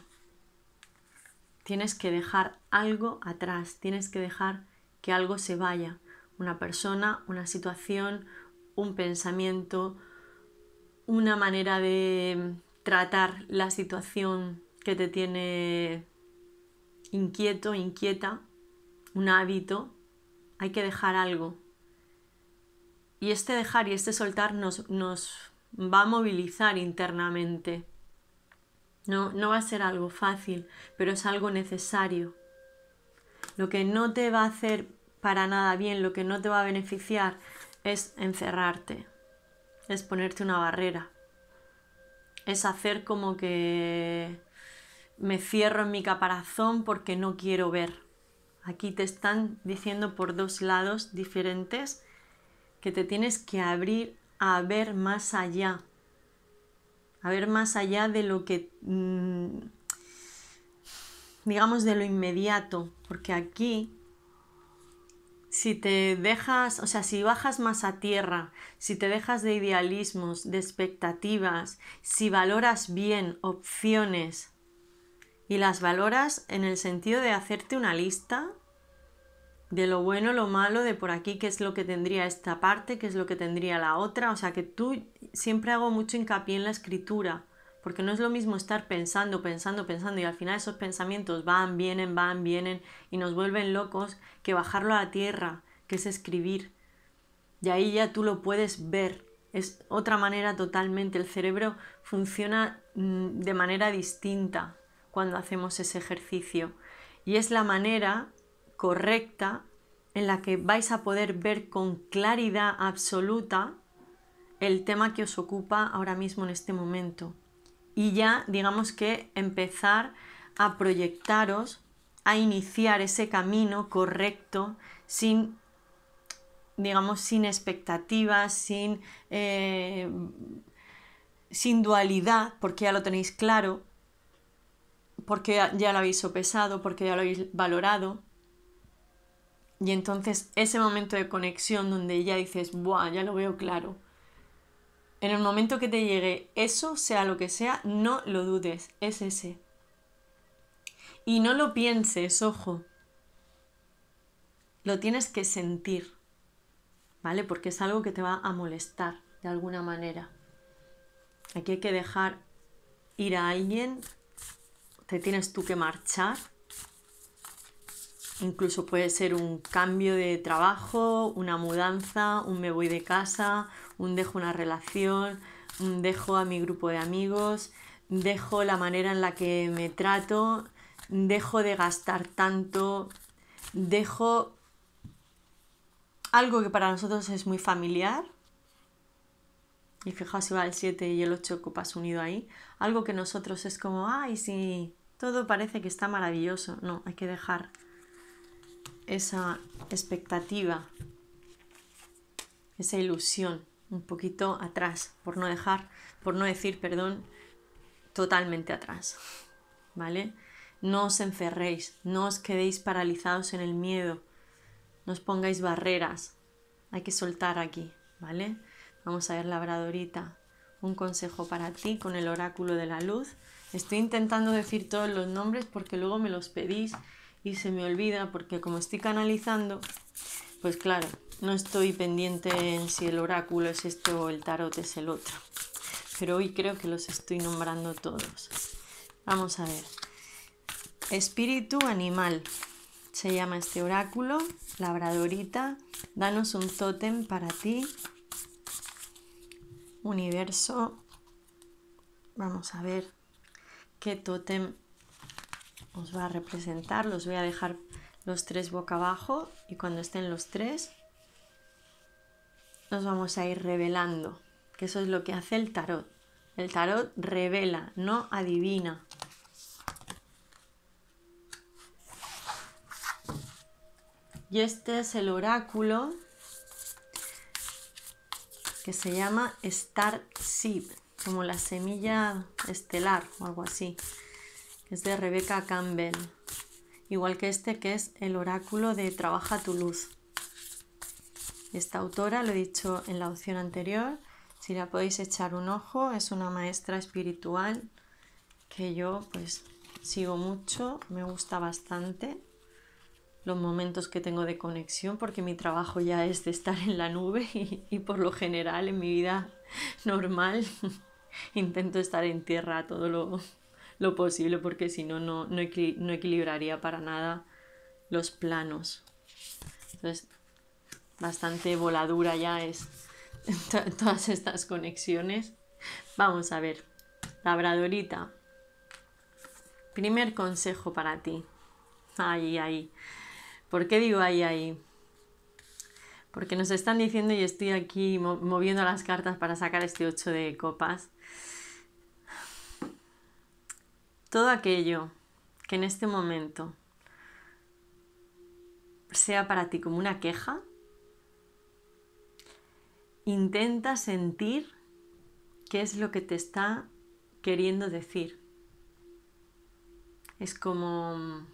tienes que dejar algo atrás, tienes que dejar que algo se vaya, una persona, una situación, un pensamiento, una manera de tratar la situación que te tiene inquieto, inquieta, un hábito, hay que dejar algo. Y este dejar y este soltar nos, nos va a movilizar internamente. No, no va a ser algo fácil, pero es algo necesario. Lo que no te va a hacer para nada bien, lo que no te va a beneficiar es encerrarte, es ponerte una barrera, es hacer como que me cierro en mi caparazón porque no quiero ver. Aquí te están diciendo por dos lados diferentes que te tienes que abrir a ver más allá, a ver más allá de lo que, mm, digamos, de lo inmediato, porque aquí, si te dejas, o sea, si bajas más a tierra, si te dejas de idealismos, de expectativas, si valoras bien opciones, y las valoras en el sentido de hacerte una lista de lo bueno, lo malo, de por aquí, qué es lo que tendría esta parte, qué es lo que tendría la otra. O sea que tú siempre hago mucho hincapié en la escritura, porque no es lo mismo estar pensando, pensando, pensando y al final esos pensamientos van, vienen, van, vienen y nos vuelven locos que bajarlo a la tierra, que es escribir. Y ahí ya tú lo puedes ver. Es otra manera totalmente. El cerebro funciona mm, de manera distinta cuando hacemos ese ejercicio. Y es la manera correcta en la que vais a poder ver con claridad absoluta el tema que os ocupa ahora mismo en este momento. Y ya digamos que empezar a proyectaros, a iniciar ese camino correcto sin digamos sin expectativas, sin, eh, sin dualidad, porque ya lo tenéis claro, porque ya lo habéis sopesado, porque ya lo habéis valorado, y entonces ese momento de conexión donde ya dices, ¡buah! Ya lo veo claro. En el momento que te llegue eso, sea lo que sea, no lo dudes, es ese. Y no lo pienses, ojo. Lo tienes que sentir, ¿vale? Porque es algo que te va a molestar de alguna manera. Aquí hay que dejar ir a alguien, te tienes tú que marchar Incluso puede ser un cambio de trabajo, una mudanza, un me voy de casa, un dejo una relación, un dejo a mi grupo de amigos, dejo la manera en la que me trato, dejo de gastar tanto, dejo algo que para nosotros es muy familiar. Y fijaos si va el 7 y el 8 copas unido ahí. Algo que nosotros es como, ay, sí, todo parece que está maravilloso. No, hay que dejar esa expectativa, esa ilusión un poquito atrás, por no dejar, por no decir, perdón, totalmente atrás. ¿Vale? No os encerréis, no os quedéis paralizados en el miedo, no os pongáis barreras. Hay que soltar aquí, ¿vale? Vamos a ver, labradorita, un consejo para ti con el oráculo de la luz. Estoy intentando decir todos los nombres porque luego me los pedís y se me olvida porque como estoy canalizando, pues claro, no estoy pendiente en si el oráculo es esto o el tarot es el otro. Pero hoy creo que los estoy nombrando todos. Vamos a ver. Espíritu animal. Se llama este oráculo, labradorita. Danos un tótem para ti. Universo. Vamos a ver qué tótem os va a representar. Los voy a dejar los tres boca abajo y cuando estén los tres nos vamos a ir revelando, que eso es lo que hace el tarot. El tarot revela, no adivina. Y este es el oráculo que se llama Star Seed, como la semilla estelar o algo así es de Rebecca Campbell, igual que este que es El oráculo de Trabaja tu luz. Esta autora, lo he dicho en la opción anterior, si la podéis echar un ojo, es una maestra espiritual que yo pues sigo mucho, me gusta bastante los momentos que tengo de conexión porque mi trabajo ya es de estar en la nube y, y por lo general en mi vida normal (laughs) intento estar en tierra todo lo, lo posible porque si no, no, equilibraría para nada los planos. Entonces, bastante voladura ya es (laughs) todas estas conexiones. Vamos a ver, labradorita. Primer consejo para ti. Ahí, ahí. ¿Por qué digo ahí, ahí? Porque nos están diciendo y estoy aquí moviendo las cartas para sacar este 8 de copas todo aquello que en este momento sea para ti como una queja, intenta sentir qué es lo que te está queriendo decir. Es como,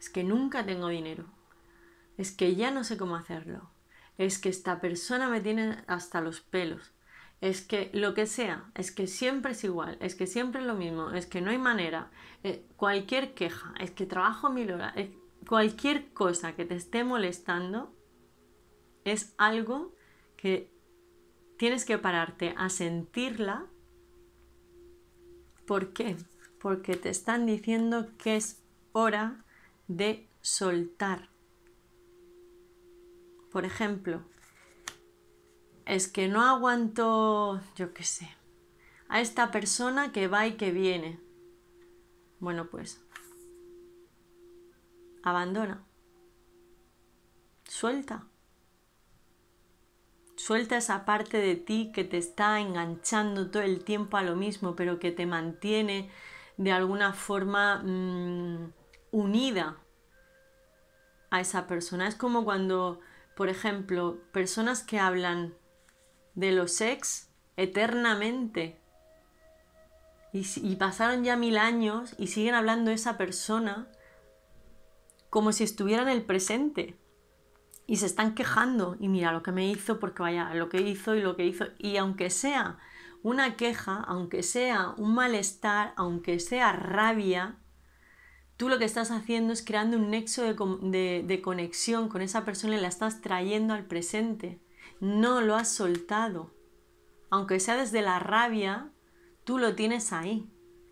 es que nunca tengo dinero, es que ya no sé cómo hacerlo, es que esta persona me tiene hasta los pelos, es que lo que sea, es que siempre es igual, es que siempre es lo mismo, es que no hay manera, eh, cualquier queja, es que trabajo mil horas, cualquier cosa que te esté molestando es algo que tienes que pararte a sentirla. ¿Por qué? Porque te están diciendo que es hora de soltar. Por ejemplo, es que no aguanto, yo qué sé, a esta persona que va y que viene. Bueno, pues abandona. Suelta. Suelta esa parte de ti que te está enganchando todo el tiempo a lo mismo, pero que te mantiene de alguna forma mm, unida a esa persona. Es como cuando, por ejemplo, personas que hablan de los ex eternamente. Y, pasaron ya mil años y siguen hablando esa persona como si estuviera en el presente. Y se están quejando. Y mira lo que me hizo, porque vaya, lo que hizo y lo que hizo. Y aunque sea una queja, aunque sea un malestar, aunque sea rabia, tú lo que estás haciendo es creando un nexo de conexión con esa persona y la estás trayendo al presente no lo has soltado. Aunque sea desde la rabia, tú lo tienes ahí.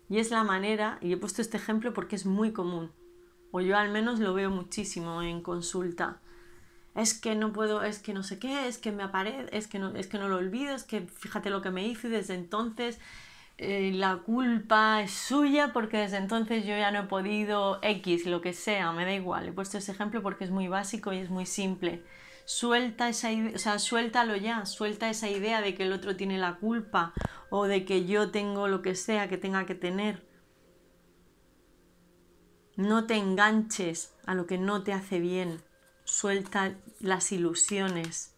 Y es la manera, y he puesto este ejemplo porque es muy común, o yo al menos lo veo muchísimo en consulta. Es que no puedo, es que no sé qué, es que me aparece, es que no, es que no lo olvido, es que fíjate lo que me hice y desde entonces eh, la culpa es suya porque desde entonces yo ya no he podido X, lo que sea, me da igual. He puesto ese ejemplo porque es muy básico y es muy simple suelta esa idea, o sea, suéltalo ya, suelta esa idea de que el otro tiene la culpa o de que yo tengo lo que sea que tenga que tener. No te enganches a lo que no te hace bien. Suelta las ilusiones.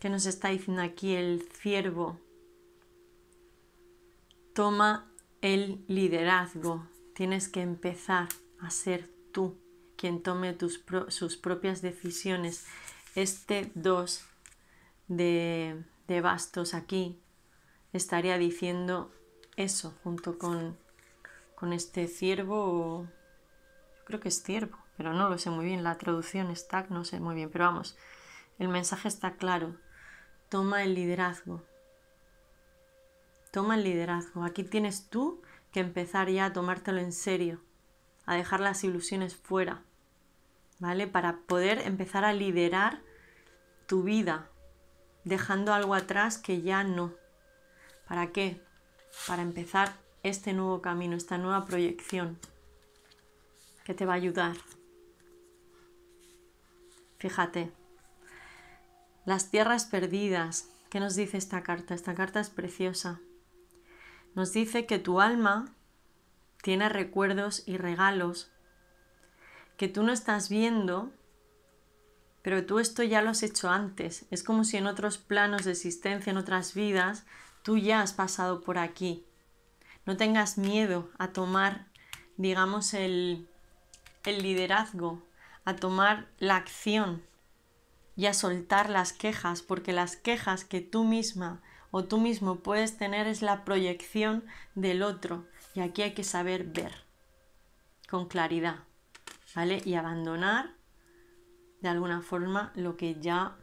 ¿Qué nos está diciendo aquí el ciervo? Toma el liderazgo. Tienes que empezar a ser tú quien tome sus propias decisiones. Este dos de, bastos aquí estaría diciendo eso junto con, este ciervo, creo que es ciervo, pero no lo sé muy bien, la traducción está, no sé muy bien, pero vamos, el mensaje está claro, toma el liderazgo, toma el liderazgo, aquí tienes tú que empezar ya a tomártelo en serio, a dejar las ilusiones fuera, ¿vale? Para poder empezar a liderar tu vida, dejando algo atrás que ya no. ¿Para qué? Para empezar este nuevo camino, esta nueva proyección que te va a ayudar. Fíjate, las tierras perdidas, ¿qué nos dice esta carta? Esta carta es preciosa. Nos dice que tu alma tiene recuerdos y regalos que tú no estás viendo, pero tú esto ya lo has hecho antes. Es como si en otros planos de existencia, en otras vidas, tú ya has pasado por aquí. No tengas miedo a tomar, digamos, el, el liderazgo, a tomar la acción y a soltar las quejas, porque las quejas que tú misma o tú mismo puedes tener es la proyección del otro. Y aquí hay que saber ver con claridad. Y abandonar de alguna forma lo que ya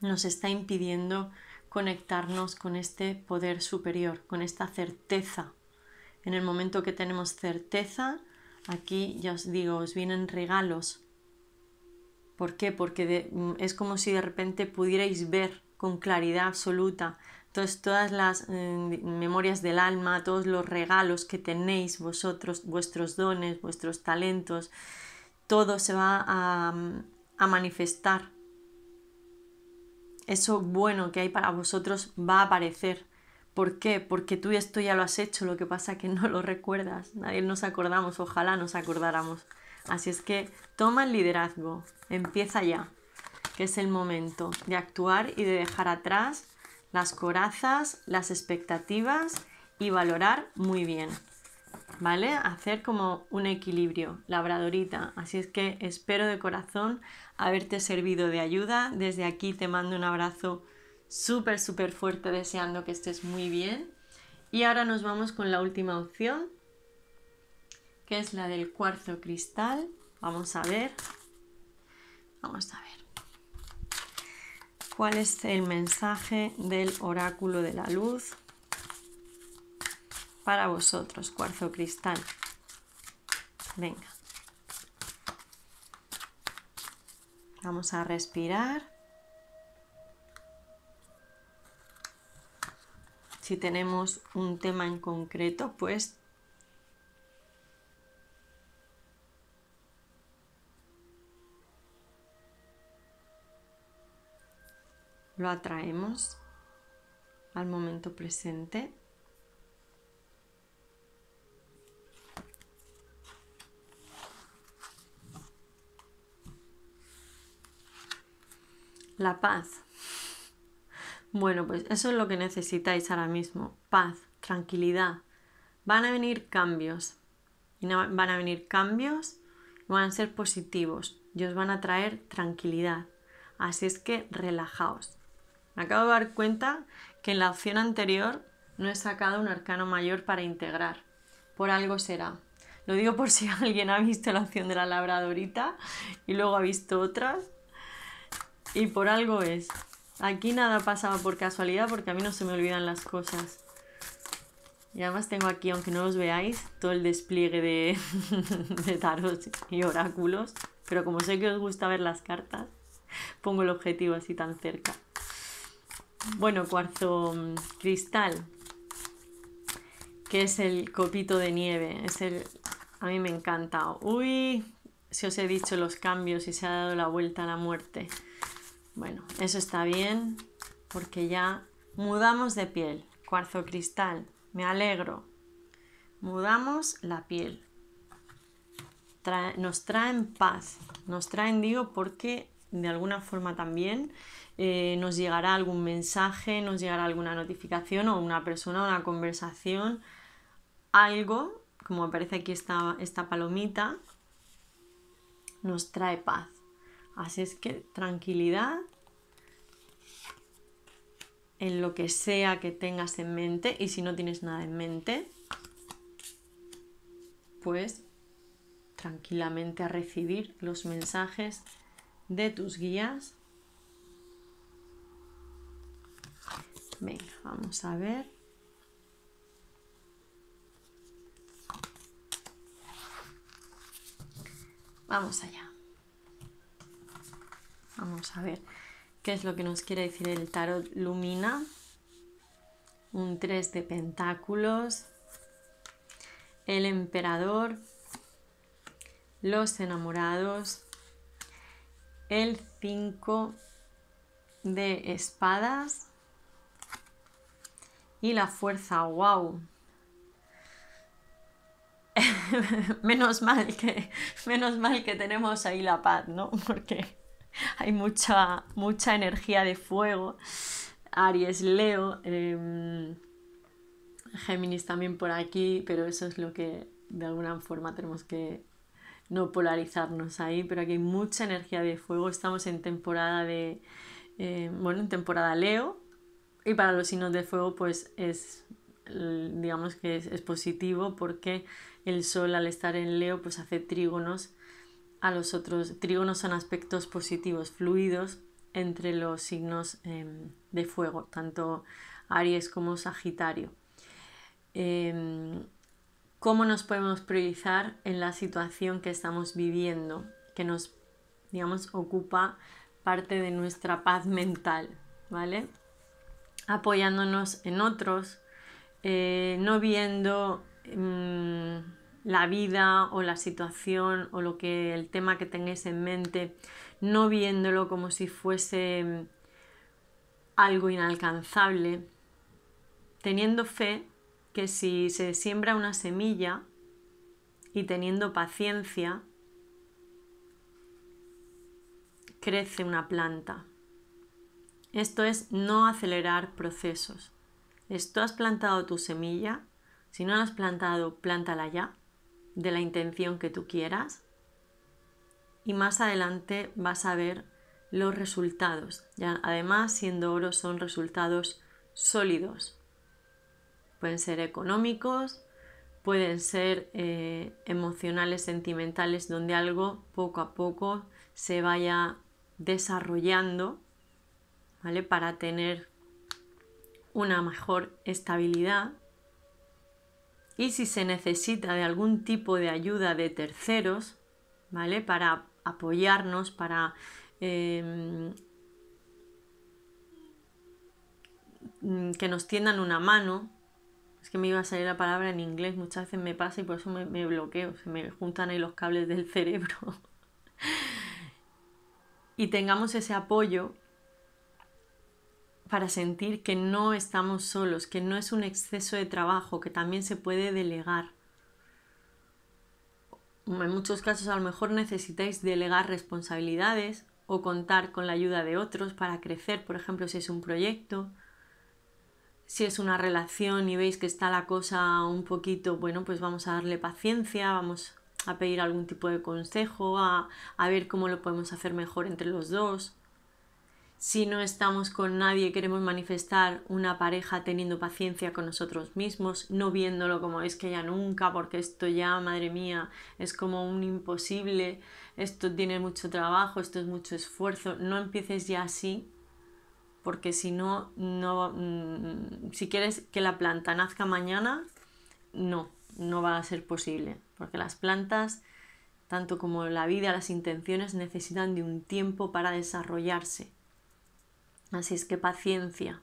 nos está impidiendo conectarnos con este poder superior, con esta certeza. En el momento que tenemos certeza, aquí ya os digo, os vienen regalos. ¿Por qué? Porque mm, es como si de repente pudierais ver con claridad absoluta entonces, todas las mm, memorias del alma, todos los regalos que tenéis vosotros, vuestros dones, vuestros talentos, todo se va mm, a, manifestar. Eso bueno que hay para vosotros va a aparecer. ¿Por qué? Porque tú esto ya lo has hecho, lo que pasa que (laughs) no lo recuerdas. Nadie nos acordamos, ojalá nos acordáramos. Así es que toma el liderazgo, empieza ya, que es el momento de actuar y de dejar atrás las corazas, las expectativas y valorar muy bien. ¿Vale? Hacer como un equilibrio, labradorita. Así es que espero de corazón haberte servido de ayuda. Desde aquí te mando un abrazo súper, súper fuerte, deseando que estés muy bien. Y ahora nos vamos con la última opción, que es la del cuarzo cristal. Vamos a ver. Vamos a ver cuál es el mensaje del oráculo de la luz para vosotros, cuarzo cristal. Venga. Vamos a respirar. Si tenemos un tema en concreto, pues lo atraemos al momento presente. La paz. Bueno, pues eso es lo que necesitáis ahora mismo. Paz, tranquilidad. Van a venir cambios. van a venir cambios van a ser positivos. Y os van a traer tranquilidad. Así es que relajaos. Me acabo de dar cuenta que en la opción anterior no he sacado un arcano mayor para integrar. Por algo será. Lo digo por si (laughs) alguien ha visto la opción de la labradorita y luego ha visto otras. Y por algo es. Aquí nada pasaba por casualidad porque a mí no se me olvidan las cosas. Y además tengo aquí, aunque no los veáis, todo el despliegue de, (laughs) de y oráculos. Pero como sé que os gusta ver las cartas, pongo el objetivo así tan cerca bueno, cuarzo mm, cristal, que es el copito de nieve, es el... A mí me encanta. Uy, si os he dicho los cambios y se ha dado la vuelta a la muerte. Bueno, eso está bien, porque ya mudamos de piel. Cuarzo cristal, me alegro. Mudamos la piel. nos traen paz, nos traen, digo, porque de alguna forma también eh, nos llegará algún mensaje, nos llegará alguna notificación o una persona, una conversación, algo, como aparece aquí esta, esta palomita, nos trae paz. Así es que tranquilidad en lo que sea que tengas en mente y si no tienes nada en mente, pues tranquilamente a recibir los mensajes de tus guías Venga, vamos a ver. Vamos allá. Vamos a ver qué es lo que nos quiere decir el tarot Lumina. Un 3 de pentáculos. El emperador. Los enamorados. El 5 de espadas y la fuerza, wow. (laughs) menos mal que menos mal que tenemos ahí la paz, ¿no? Porque hay mucha mucha energía de fuego. Aries, Leo, em, Géminis también por aquí, pero eso es lo que de alguna forma tenemos que no polarizarnos ahí, pero aquí hay mucha energía de fuego. Estamos en temporada de, eh, bueno, en temporada Leo, y para los signos de fuego, pues es, digamos que es, positivo porque el sol al estar en Leo, pues hace trígonos a los otros. Trígonos son aspectos positivos, fluidos entre los signos em, de fuego, tanto Aries como Sagitario. Em, ¿Cómo nos podemos priorizar en la situación que estamos viviendo, que nos, digamos, ocupa parte de nuestra paz mental, ¿vale? apoyándonos en otros, eh, no viendo mm, la vida o la situación o lo que el tema que tengáis en mente, no viéndolo como si fuese algo inalcanzable, teniendo fe que si se siembra una semilla y teniendo paciencia, crece una planta. Esto es no acelerar procesos. Esto has plantado tu semilla, si no la has plantado, plántala ya, de la intención que tú quieras, y más adelante vas a ver los resultados. Ya, además, siendo oro, son resultados sólidos. Pueden ser económicos, pueden ser eh, emocionales, sentimentales, donde algo poco a poco se vaya desarrollando ¿vale? Para tener una mejor estabilidad. Y si se necesita de algún tipo de ayuda de terceros, ¿vale? Para apoyarnos, para em, mm, que nos tiendan una mano. Es que me iba a salir la palabra en inglés, muchas veces me pasa y por eso me, me bloqueo, se me juntan ahí los cables del (laughs) cerebro. y tengamos ese apoyo para sentir que no estamos solos, que no es un exceso de trabajo, que también se puede delegar. En muchos casos a lo mejor necesitáis delegar responsabilidades o contar con la ayuda de otros para crecer, por ejemplo, si es un proyecto, si es una relación y veis que está la cosa un poquito, bueno, pues vamos a darle paciencia, vamos a pedir algún tipo de consejo, a, a ver cómo lo podemos hacer mejor entre los dos si no estamos con nadie, queremos manifestar una pareja teniendo paciencia con nosotros mismos, no viéndolo como es que ya nunca, porque esto ya, madre mía, es como un imposible, esto tiene mucho trabajo, esto es mucho esfuerzo, no empieces ya así, porque si no, no mm, si quieres que la planta nazca mañana, no, no va a ser posible, porque las plantas tanto como la vida, las intenciones necesitan de un tiempo para desarrollarse. Así es que paciencia,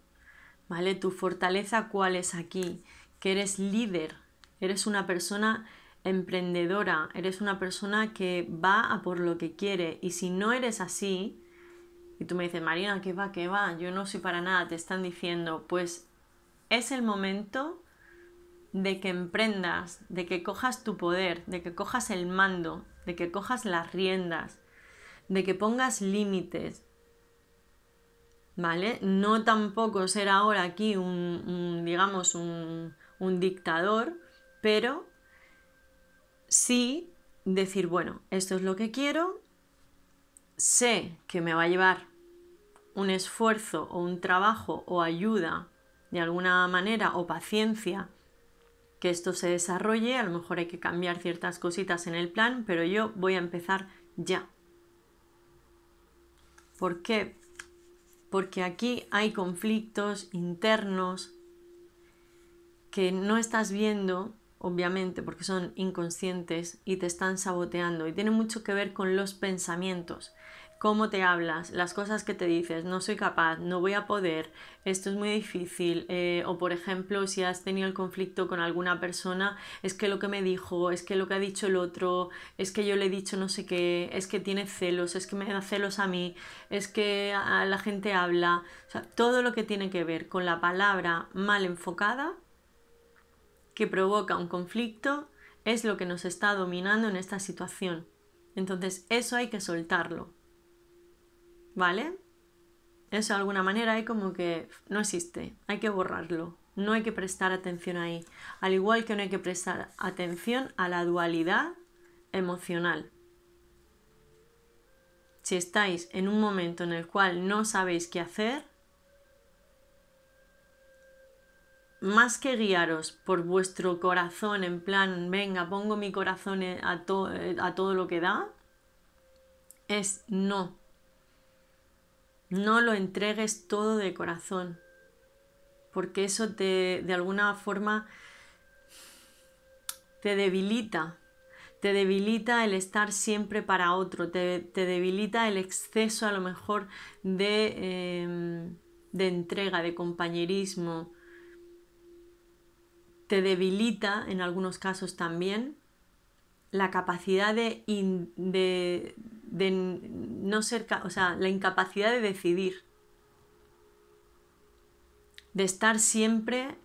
¿vale? Tu fortaleza cuál es aquí, que eres líder, eres una persona emprendedora, eres una persona que va a por lo que quiere y si no eres así, y tú me dices, Marina, ¿qué va, qué va? Yo no soy para nada, te están diciendo, pues es el momento de que emprendas, de que cojas tu poder, de que cojas el mando, de que cojas las riendas, de que pongas límites, no tampoco ser ahora aquí un, digamos, un, un dictador, pero sí decir, bueno, esto es lo que quiero, sé que me va a llevar un esfuerzo o un trabajo o ayuda de alguna manera o paciencia que esto se desarrolle, a lo mejor hay que cambiar ciertas cositas en el plan, pero yo voy a empezar ya. ¿Por qué? porque aquí hay conflictos internos que no estás viendo, obviamente, porque son inconscientes y te están saboteando y tiene mucho que ver con los pensamientos cómo te hablas, las cosas que te dices, no soy capaz, no voy a poder, esto es muy difícil, eh, o por ejemplo si has tenido el conflicto con alguna persona, es que lo que me dijo, es que lo que ha dicho el otro, es que yo le he dicho no sé qué, es que tiene celos, es que me da celos a mí, es que la gente habla, todo lo que tiene que ver con la palabra mal enfocada que provoca un conflicto es lo que nos está dominando en esta situación. Entonces eso hay que soltarlo. ¿vale? Eso de alguna manera hay como que no existe, hay que borrarlo, no hay que prestar atención ahí, al igual que no hay que prestar atención a la dualidad emocional. Si estáis en un momento en el cual no sabéis qué hacer, más que guiaros por vuestro corazón en plan, venga, pongo mi corazón a, a todo lo que da, es no no lo entregues todo de corazón, porque eso te, de alguna forma te debilita, te debilita el estar siempre para otro, te, debilita el exceso a lo mejor de, em, de entrega, de compañerismo, te debilita en algunos casos también la capacidad de de no ser, o sea, la incapacidad de decidir, de estar siempre,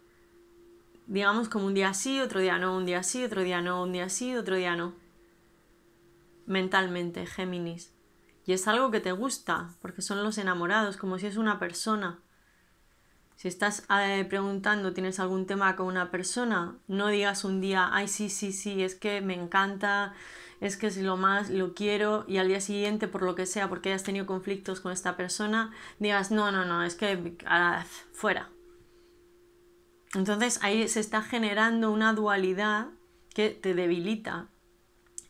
digamos, como un día sí, otro día no, un día sí, otro día no, un día sí, otro día no, mentalmente, Géminis. Y es algo que te gusta, porque son los enamorados, como si es una persona. Si estás eh, preguntando, tienes algún tema con una persona, no digas un día, ay, sí, sí, sí, es que me encanta, es que si lo más, lo quiero y al día siguiente, por lo que sea, porque hayas tenido conflictos con esta persona, digas, no, no, no, es que ah, fuera. Entonces ahí se está generando una dualidad que te debilita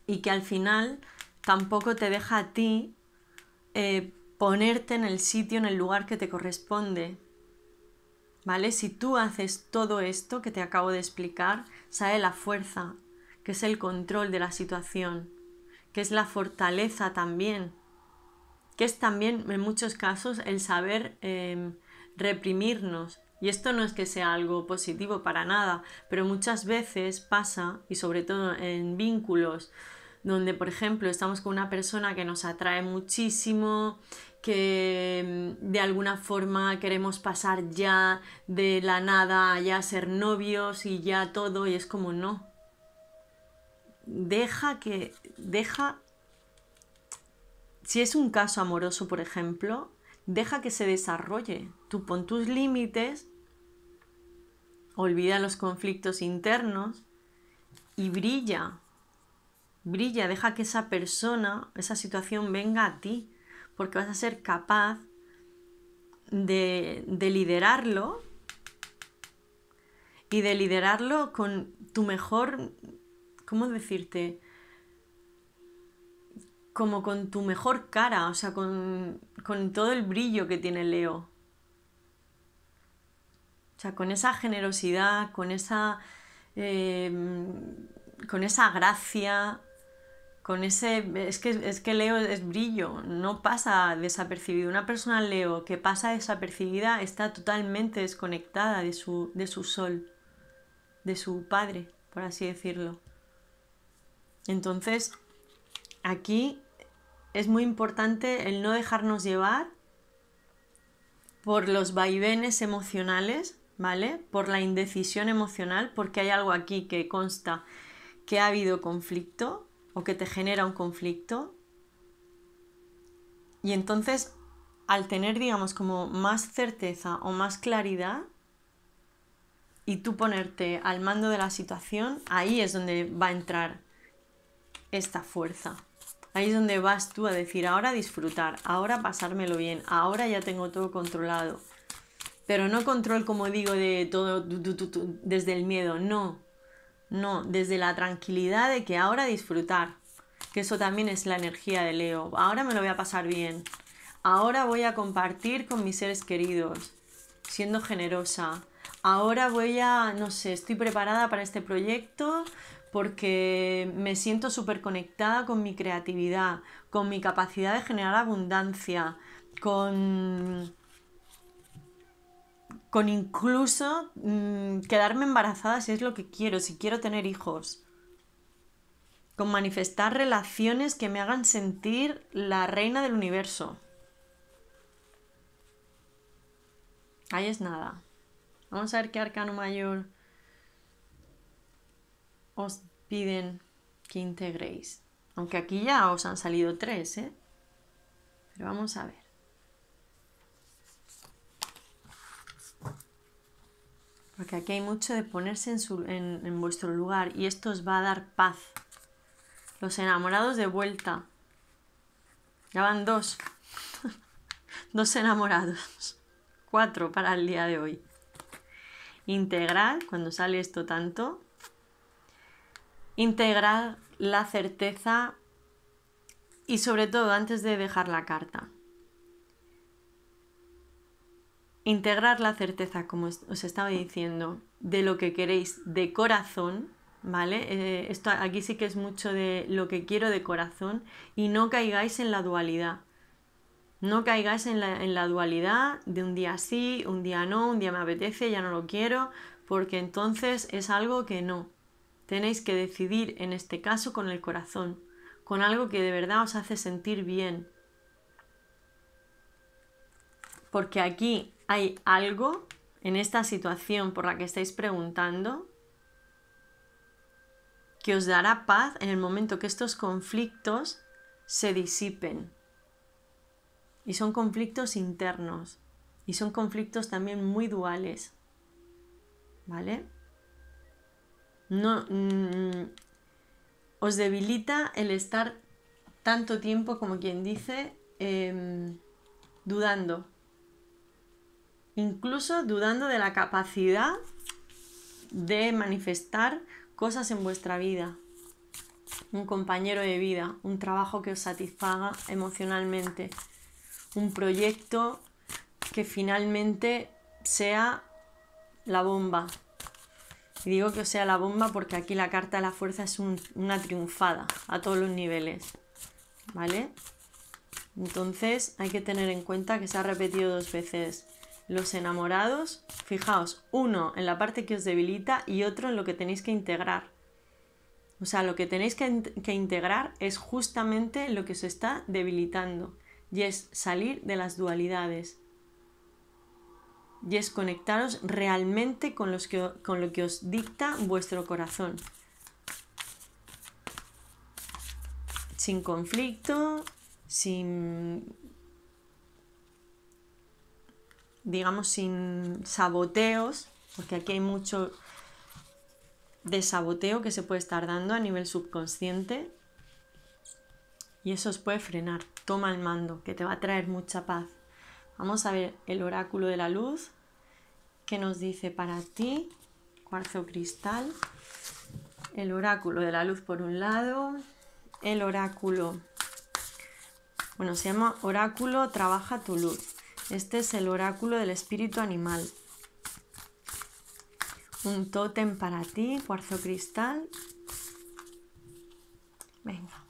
y que al final tampoco te deja a ti eh, ponerte en el sitio, en el lugar que te corresponde. ¿Vale? Si tú haces todo esto que te acabo de explicar, sale la fuerza, que es el control de la situación, que es la fortaleza también, que es también en muchos casos el saber em, reprimirnos. Y esto no es que sea algo positivo para nada, pero muchas veces pasa, y sobre todo en vínculos, donde por ejemplo estamos con una persona que nos atrae muchísimo, que em, de alguna forma queremos pasar ya de la nada, ya ser novios y ya todo, y es como no, deja que, deja, si es un caso amoroso, por ejemplo, deja que se desarrolle. Tú pon tus límites, olvida los conflictos internos y brilla. Brilla, deja que esa persona, esa situación venga a ti, porque vas a ser capaz de, de liderarlo y de liderarlo con tu mejor ¿cómo decirte? Como con tu mejor cara, o sea, con, todo el brillo que tiene Leo. O sea, con esa generosidad, con esa. Em, con esa gracia, con ese. Es que, es que Leo es brillo, no pasa desapercibido. Una persona Leo que pasa desapercibida está totalmente desconectada de su, de su sol, de su padre, por así decirlo. Entonces, aquí es muy importante el no dejarnos llevar por los vaivenes emocionales, ¿vale? Por la indecisión emocional, porque hay algo aquí que consta que ha habido conflicto o que te genera un conflicto. Y entonces, al tener, digamos, como más certeza o más claridad, y tú ponerte al mando de la situación, ahí es donde va a entrar esta fuerza. Ahí es donde vas tú a decir, ahora disfrutar, ahora pasármelo bien, ahora ya tengo todo controlado. Pero no control, como digo, de todo desde el miedo, no. No, desde la tranquilidad de que ahora disfrutar, que eso también es la energía de Leo. Ahora me lo voy a pasar bien. Ahora voy a compartir con mis seres queridos, siendo generosa. Ahora voy a, no sé, estoy preparada para este proyecto, porque me siento súper conectada con mi creatividad, con mi capacidad de generar abundancia, con, con incluso mm, quedarme embarazada si es lo que quiero, si quiero tener hijos, con manifestar relaciones que me hagan sentir la reina del universo. Ahí es nada. Vamos a ver qué arcano mayor os piden que integréis. Aunque aquí ya os han salido tres, ¿eh? Pero vamos a ver. Porque aquí hay mucho de ponerse en, en, vuestro lugar y esto os va a dar paz. Los enamorados de vuelta. Ya van dos. (laughs) dos enamorados. Cuatro para el día de hoy. Integrar, cuando sale esto tanto, integrar la certeza y sobre todo antes de dejar la carta. Integrar la certeza, como os estaba diciendo, de lo que queréis de corazón, ¿vale? Eh, esto aquí sí que es mucho de lo que quiero de corazón y no caigáis en la dualidad. No caigáis en la, en la dualidad de un día sí, un día no, un día me apetece, ya no lo quiero, porque entonces es algo que no, Tenéis que decidir en este caso con el corazón, con algo que de verdad os hace sentir bien. Porque aquí hay algo en esta situación por la que estáis preguntando que os dará paz en el momento que estos conflictos se disipen. Y son conflictos internos. Y son conflictos también muy duales. ¿Vale? No, mm, os debilita el estar tanto tiempo, como quien dice, em, dudando. Incluso dudando de la capacidad de manifestar cosas en vuestra vida. Un compañero de vida, un trabajo que os satisfaga emocionalmente, un proyecto que finalmente sea la bomba, y digo que os sea la bomba porque aquí la carta de la fuerza es una triunfada a todos los niveles. ¿Vale? Entonces hay que tener en cuenta que se ha repetido dos veces los enamorados. Fijaos, uno en la parte que os debilita y otro en lo que tenéis que integrar. O sea, lo que tenéis que, que integrar es justamente lo que os está debilitando y es salir de las dualidades y es conectaros realmente con, los con lo que os dicta vuestro corazón. Sin conflicto, sin digamos, sin saboteos, porque aquí hay mucho de saboteo que se puede estar dando a nivel subconsciente y eso os puede frenar. Toma el mando, que te va a traer mucha paz. Vamos a ver el oráculo de la luz que nos dice para ti, cuarzo cristal, el oráculo de la luz por un lado, el oráculo, bueno, se llama oráculo trabaja tu luz. Este es el oráculo del espíritu animal. Un tótem para ti, cuarzo cristal. Venga.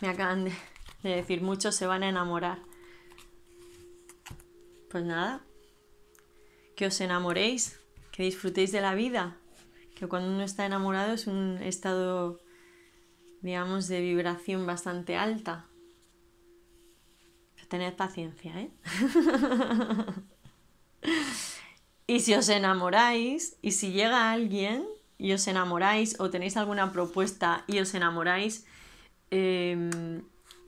Me acaban de de decir muchos se van a enamorar. Pues nada, que os enamoréis, que disfrutéis de la vida, que cuando uno está enamorado es un estado, digamos, de vibración bastante alta. tened paciencia, ¿eh? (laughs) y si os enamoráis, y si llega alguien y os enamoráis o tenéis alguna propuesta y os enamoráis, eh,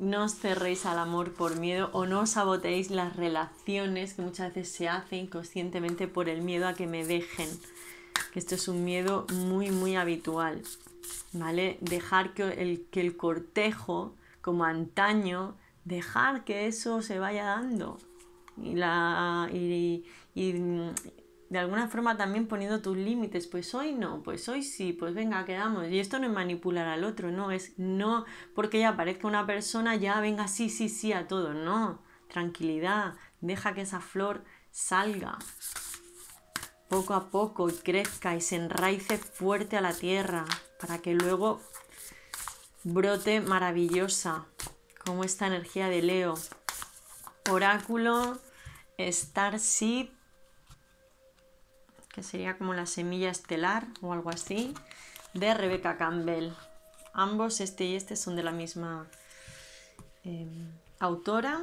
no os cerréis al amor por miedo o no os saboteéis las relaciones que muchas veces se hacen inconscientemente por el miedo a que me dejen. Que esto es un miedo muy, muy habitual. ¿Vale? Dejar que el, que el cortejo, como antaño, dejar que eso se vaya dando. Y, la, y, de alguna forma también poniendo tus límites, pues hoy no, pues hoy sí, pues venga, quedamos. Y esto no es manipular al otro, no, es no porque ya aparezca una persona, ya venga, sí, sí, sí a todo, no, tranquilidad, deja que esa flor salga poco a poco y crezca y se enraice fuerte a la tierra para que luego brote maravillosa como esta energía de Leo. Oráculo, Starship que sería como la semilla estelar o algo así, de Rebecca Campbell. Ambos, este y este, son de la misma em, autora,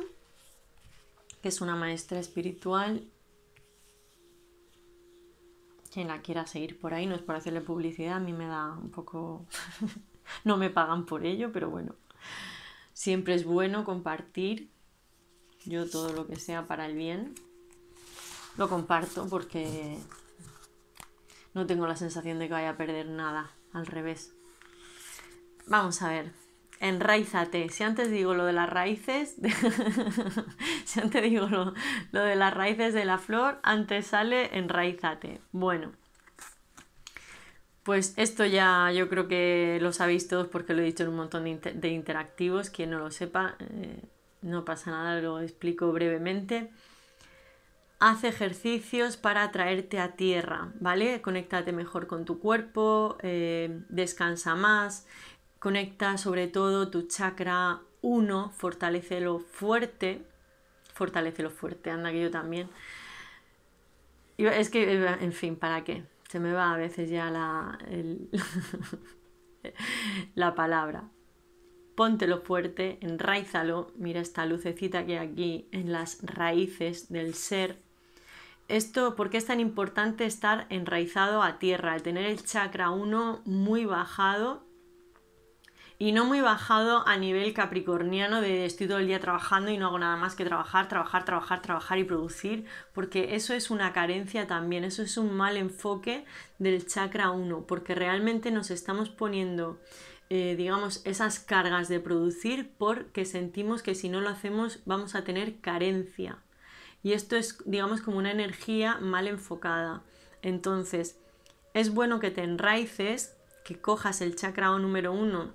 que es una maestra espiritual. Quien la quiera seguir por ahí, no es por hacerle publicidad, a mí me da un poco... (laughs) no me pagan por ello, pero bueno. Siempre es bueno compartir yo todo lo que sea para el bien. Lo comparto porque no tengo la sensación de que vaya a perder nada, al revés. Vamos a ver, enraízate. Si antes digo lo de las raíces, (laughs) si antes digo lo, de las raíces de la flor, antes sale enraízate. Bueno, pues esto ya yo creo que lo sabéis todos porque lo he dicho en un montón de, interactivos. Quien no lo sepa, eh, no pasa nada, lo explico brevemente haz ejercicios para traerte a tierra, ¿vale? Conéctate mejor con tu cuerpo, eh, descansa más, conecta sobre todo tu chakra 1, fortalecelo fuerte, fortalecelo fuerte, anda que yo también. es que, en fin, ¿para qué? Se me va a veces ya la, (laughs) la palabra. Póntelo fuerte, enraízalo, mira esta lucecita que hay aquí en las raíces del ser esto, ¿por qué es tan importante estar enraizado a tierra? El tener el chakra 1 muy bajado y no muy bajado a nivel capricorniano de estoy todo el día trabajando y no hago nada más que trabajar, trabajar, trabajar, trabajar y producir, porque eso es una carencia también, eso es un mal enfoque del chakra 1, porque realmente nos estamos poniendo, eh, digamos, esas cargas de producir porque sentimos que si no lo hacemos vamos a tener carencia. Y esto es, digamos, como una energía mal enfocada. Entonces, es bueno que te enraices, que cojas el chakra número uno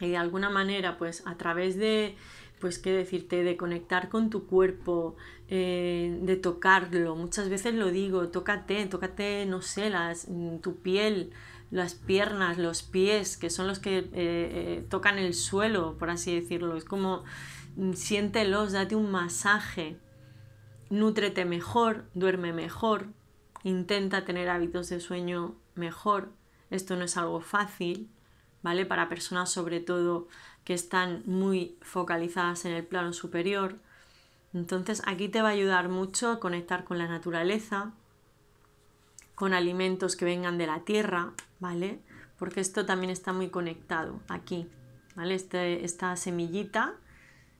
y de alguna manera, pues a través de, pues qué decirte, de conectar con tu cuerpo, eh, de tocarlo. Muchas veces lo digo, tócate, tócate, no sé, las, mm, tu piel, las piernas, los pies, que son los que eh, eh, tocan el suelo, por así decirlo. Es como, mm, siéntelos, date un masaje. Nútrete mejor, duerme mejor, intenta tener hábitos de sueño mejor. Esto no es algo fácil, ¿vale? Para personas sobre todo que están muy focalizadas en el plano superior. Entonces aquí te va a ayudar mucho conectar con la naturaleza, con alimentos que vengan de la tierra, ¿vale? Porque esto también está muy conectado aquí, ¿vale? Este, esta semillita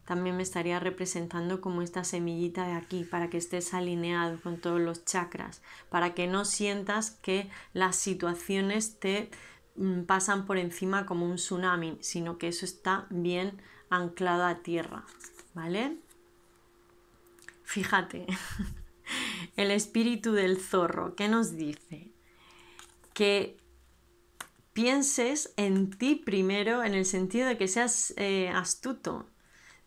también me estaría representando como esta semillita de aquí, para que estés alineado con todos los chakras, para que no sientas que las situaciones te mm, pasan por encima como un tsunami, sino que eso está bien anclado a tierra, ¿vale? Fíjate, (laughs) el espíritu del zorro, ¿qué nos dice? Que pienses en ti primero, en el sentido de que seas eh, astuto,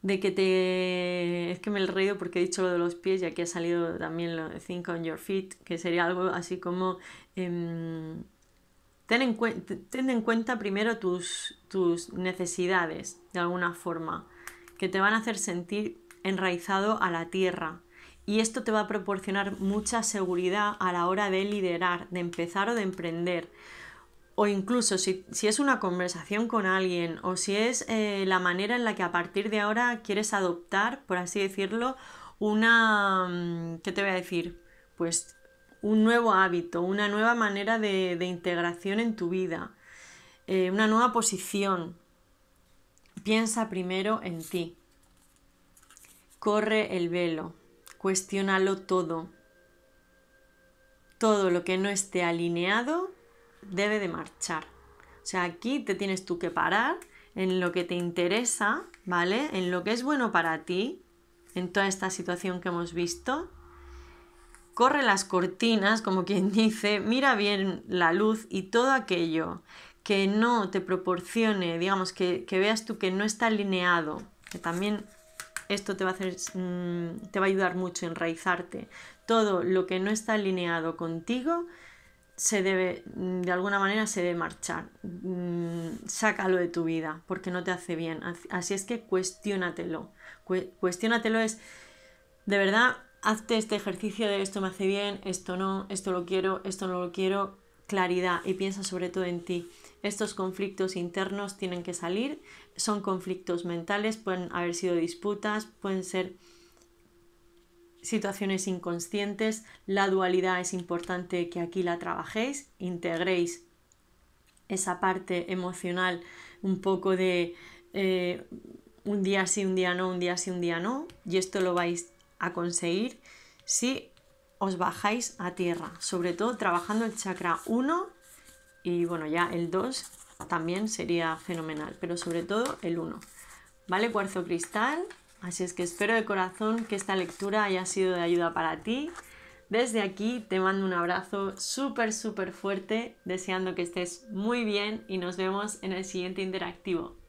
de que te... Es que me he reído porque he dicho lo de los pies y aquí ha salido también lo de Think on Your Feet, que sería algo así como... Em, ten, en en cuenta primero tus, tus necesidades, de alguna forma, que te van a hacer sentir enraizado a la tierra. Y esto te va a proporcionar mucha seguridad a la hora de liderar, de empezar o de emprender o incluso si, es una conversación con alguien o si es eh, la manera en la que a partir de ahora quieres adoptar, por así decirlo, una... Mm, ¿Qué te voy a decir? Pues un nuevo hábito, una nueva manera de, integración en tu vida, eh, una nueva posición. Piensa primero en ti. Corre el velo, cuestiónalo todo. Todo lo que no esté alineado debe de marchar. O sea, aquí te tienes tú que parar en lo que te interesa, ¿vale? En lo que es bueno para ti, en toda esta situación que hemos visto. Corre las cortinas, como quien (laughs) dice, mira bien la luz y todo aquello que no te proporcione, digamos, que, veas tú que no está alineado, que también esto te va a hacer, mm, te va a ayudar mucho a enraizarte. Todo lo que no está alineado contigo, se debe, mm, de alguna manera, se debe marchar. Mm, sácalo de tu vida, porque no te hace bien. Así es que cuestiónatelo. Cuestiónatelo es, de verdad, hazte este ejercicio de esto me hace bien, esto no, esto lo quiero, esto no lo quiero. Claridad y piensa sobre todo en ti. Estos conflictos internos tienen que salir, son conflictos mentales, pueden haber sido disputas, pueden ser situaciones inconscientes, la dualidad es importante que aquí la trabajéis, integréis esa parte emocional un poco de eh, un día sí, un día no, un día sí, un día no, y esto lo vais a conseguir si os bajáis a tierra, sobre todo trabajando el chakra 1 y bueno, ya el 2 también sería fenomenal, pero sobre todo el 1. ¿Vale? Cuarzo cristal, Así es que espero de corazón que esta lectura haya sido de ayuda para ti. Desde aquí te mando un abrazo súper, súper fuerte, deseando que estés muy bien y nos vemos en el siguiente interactivo.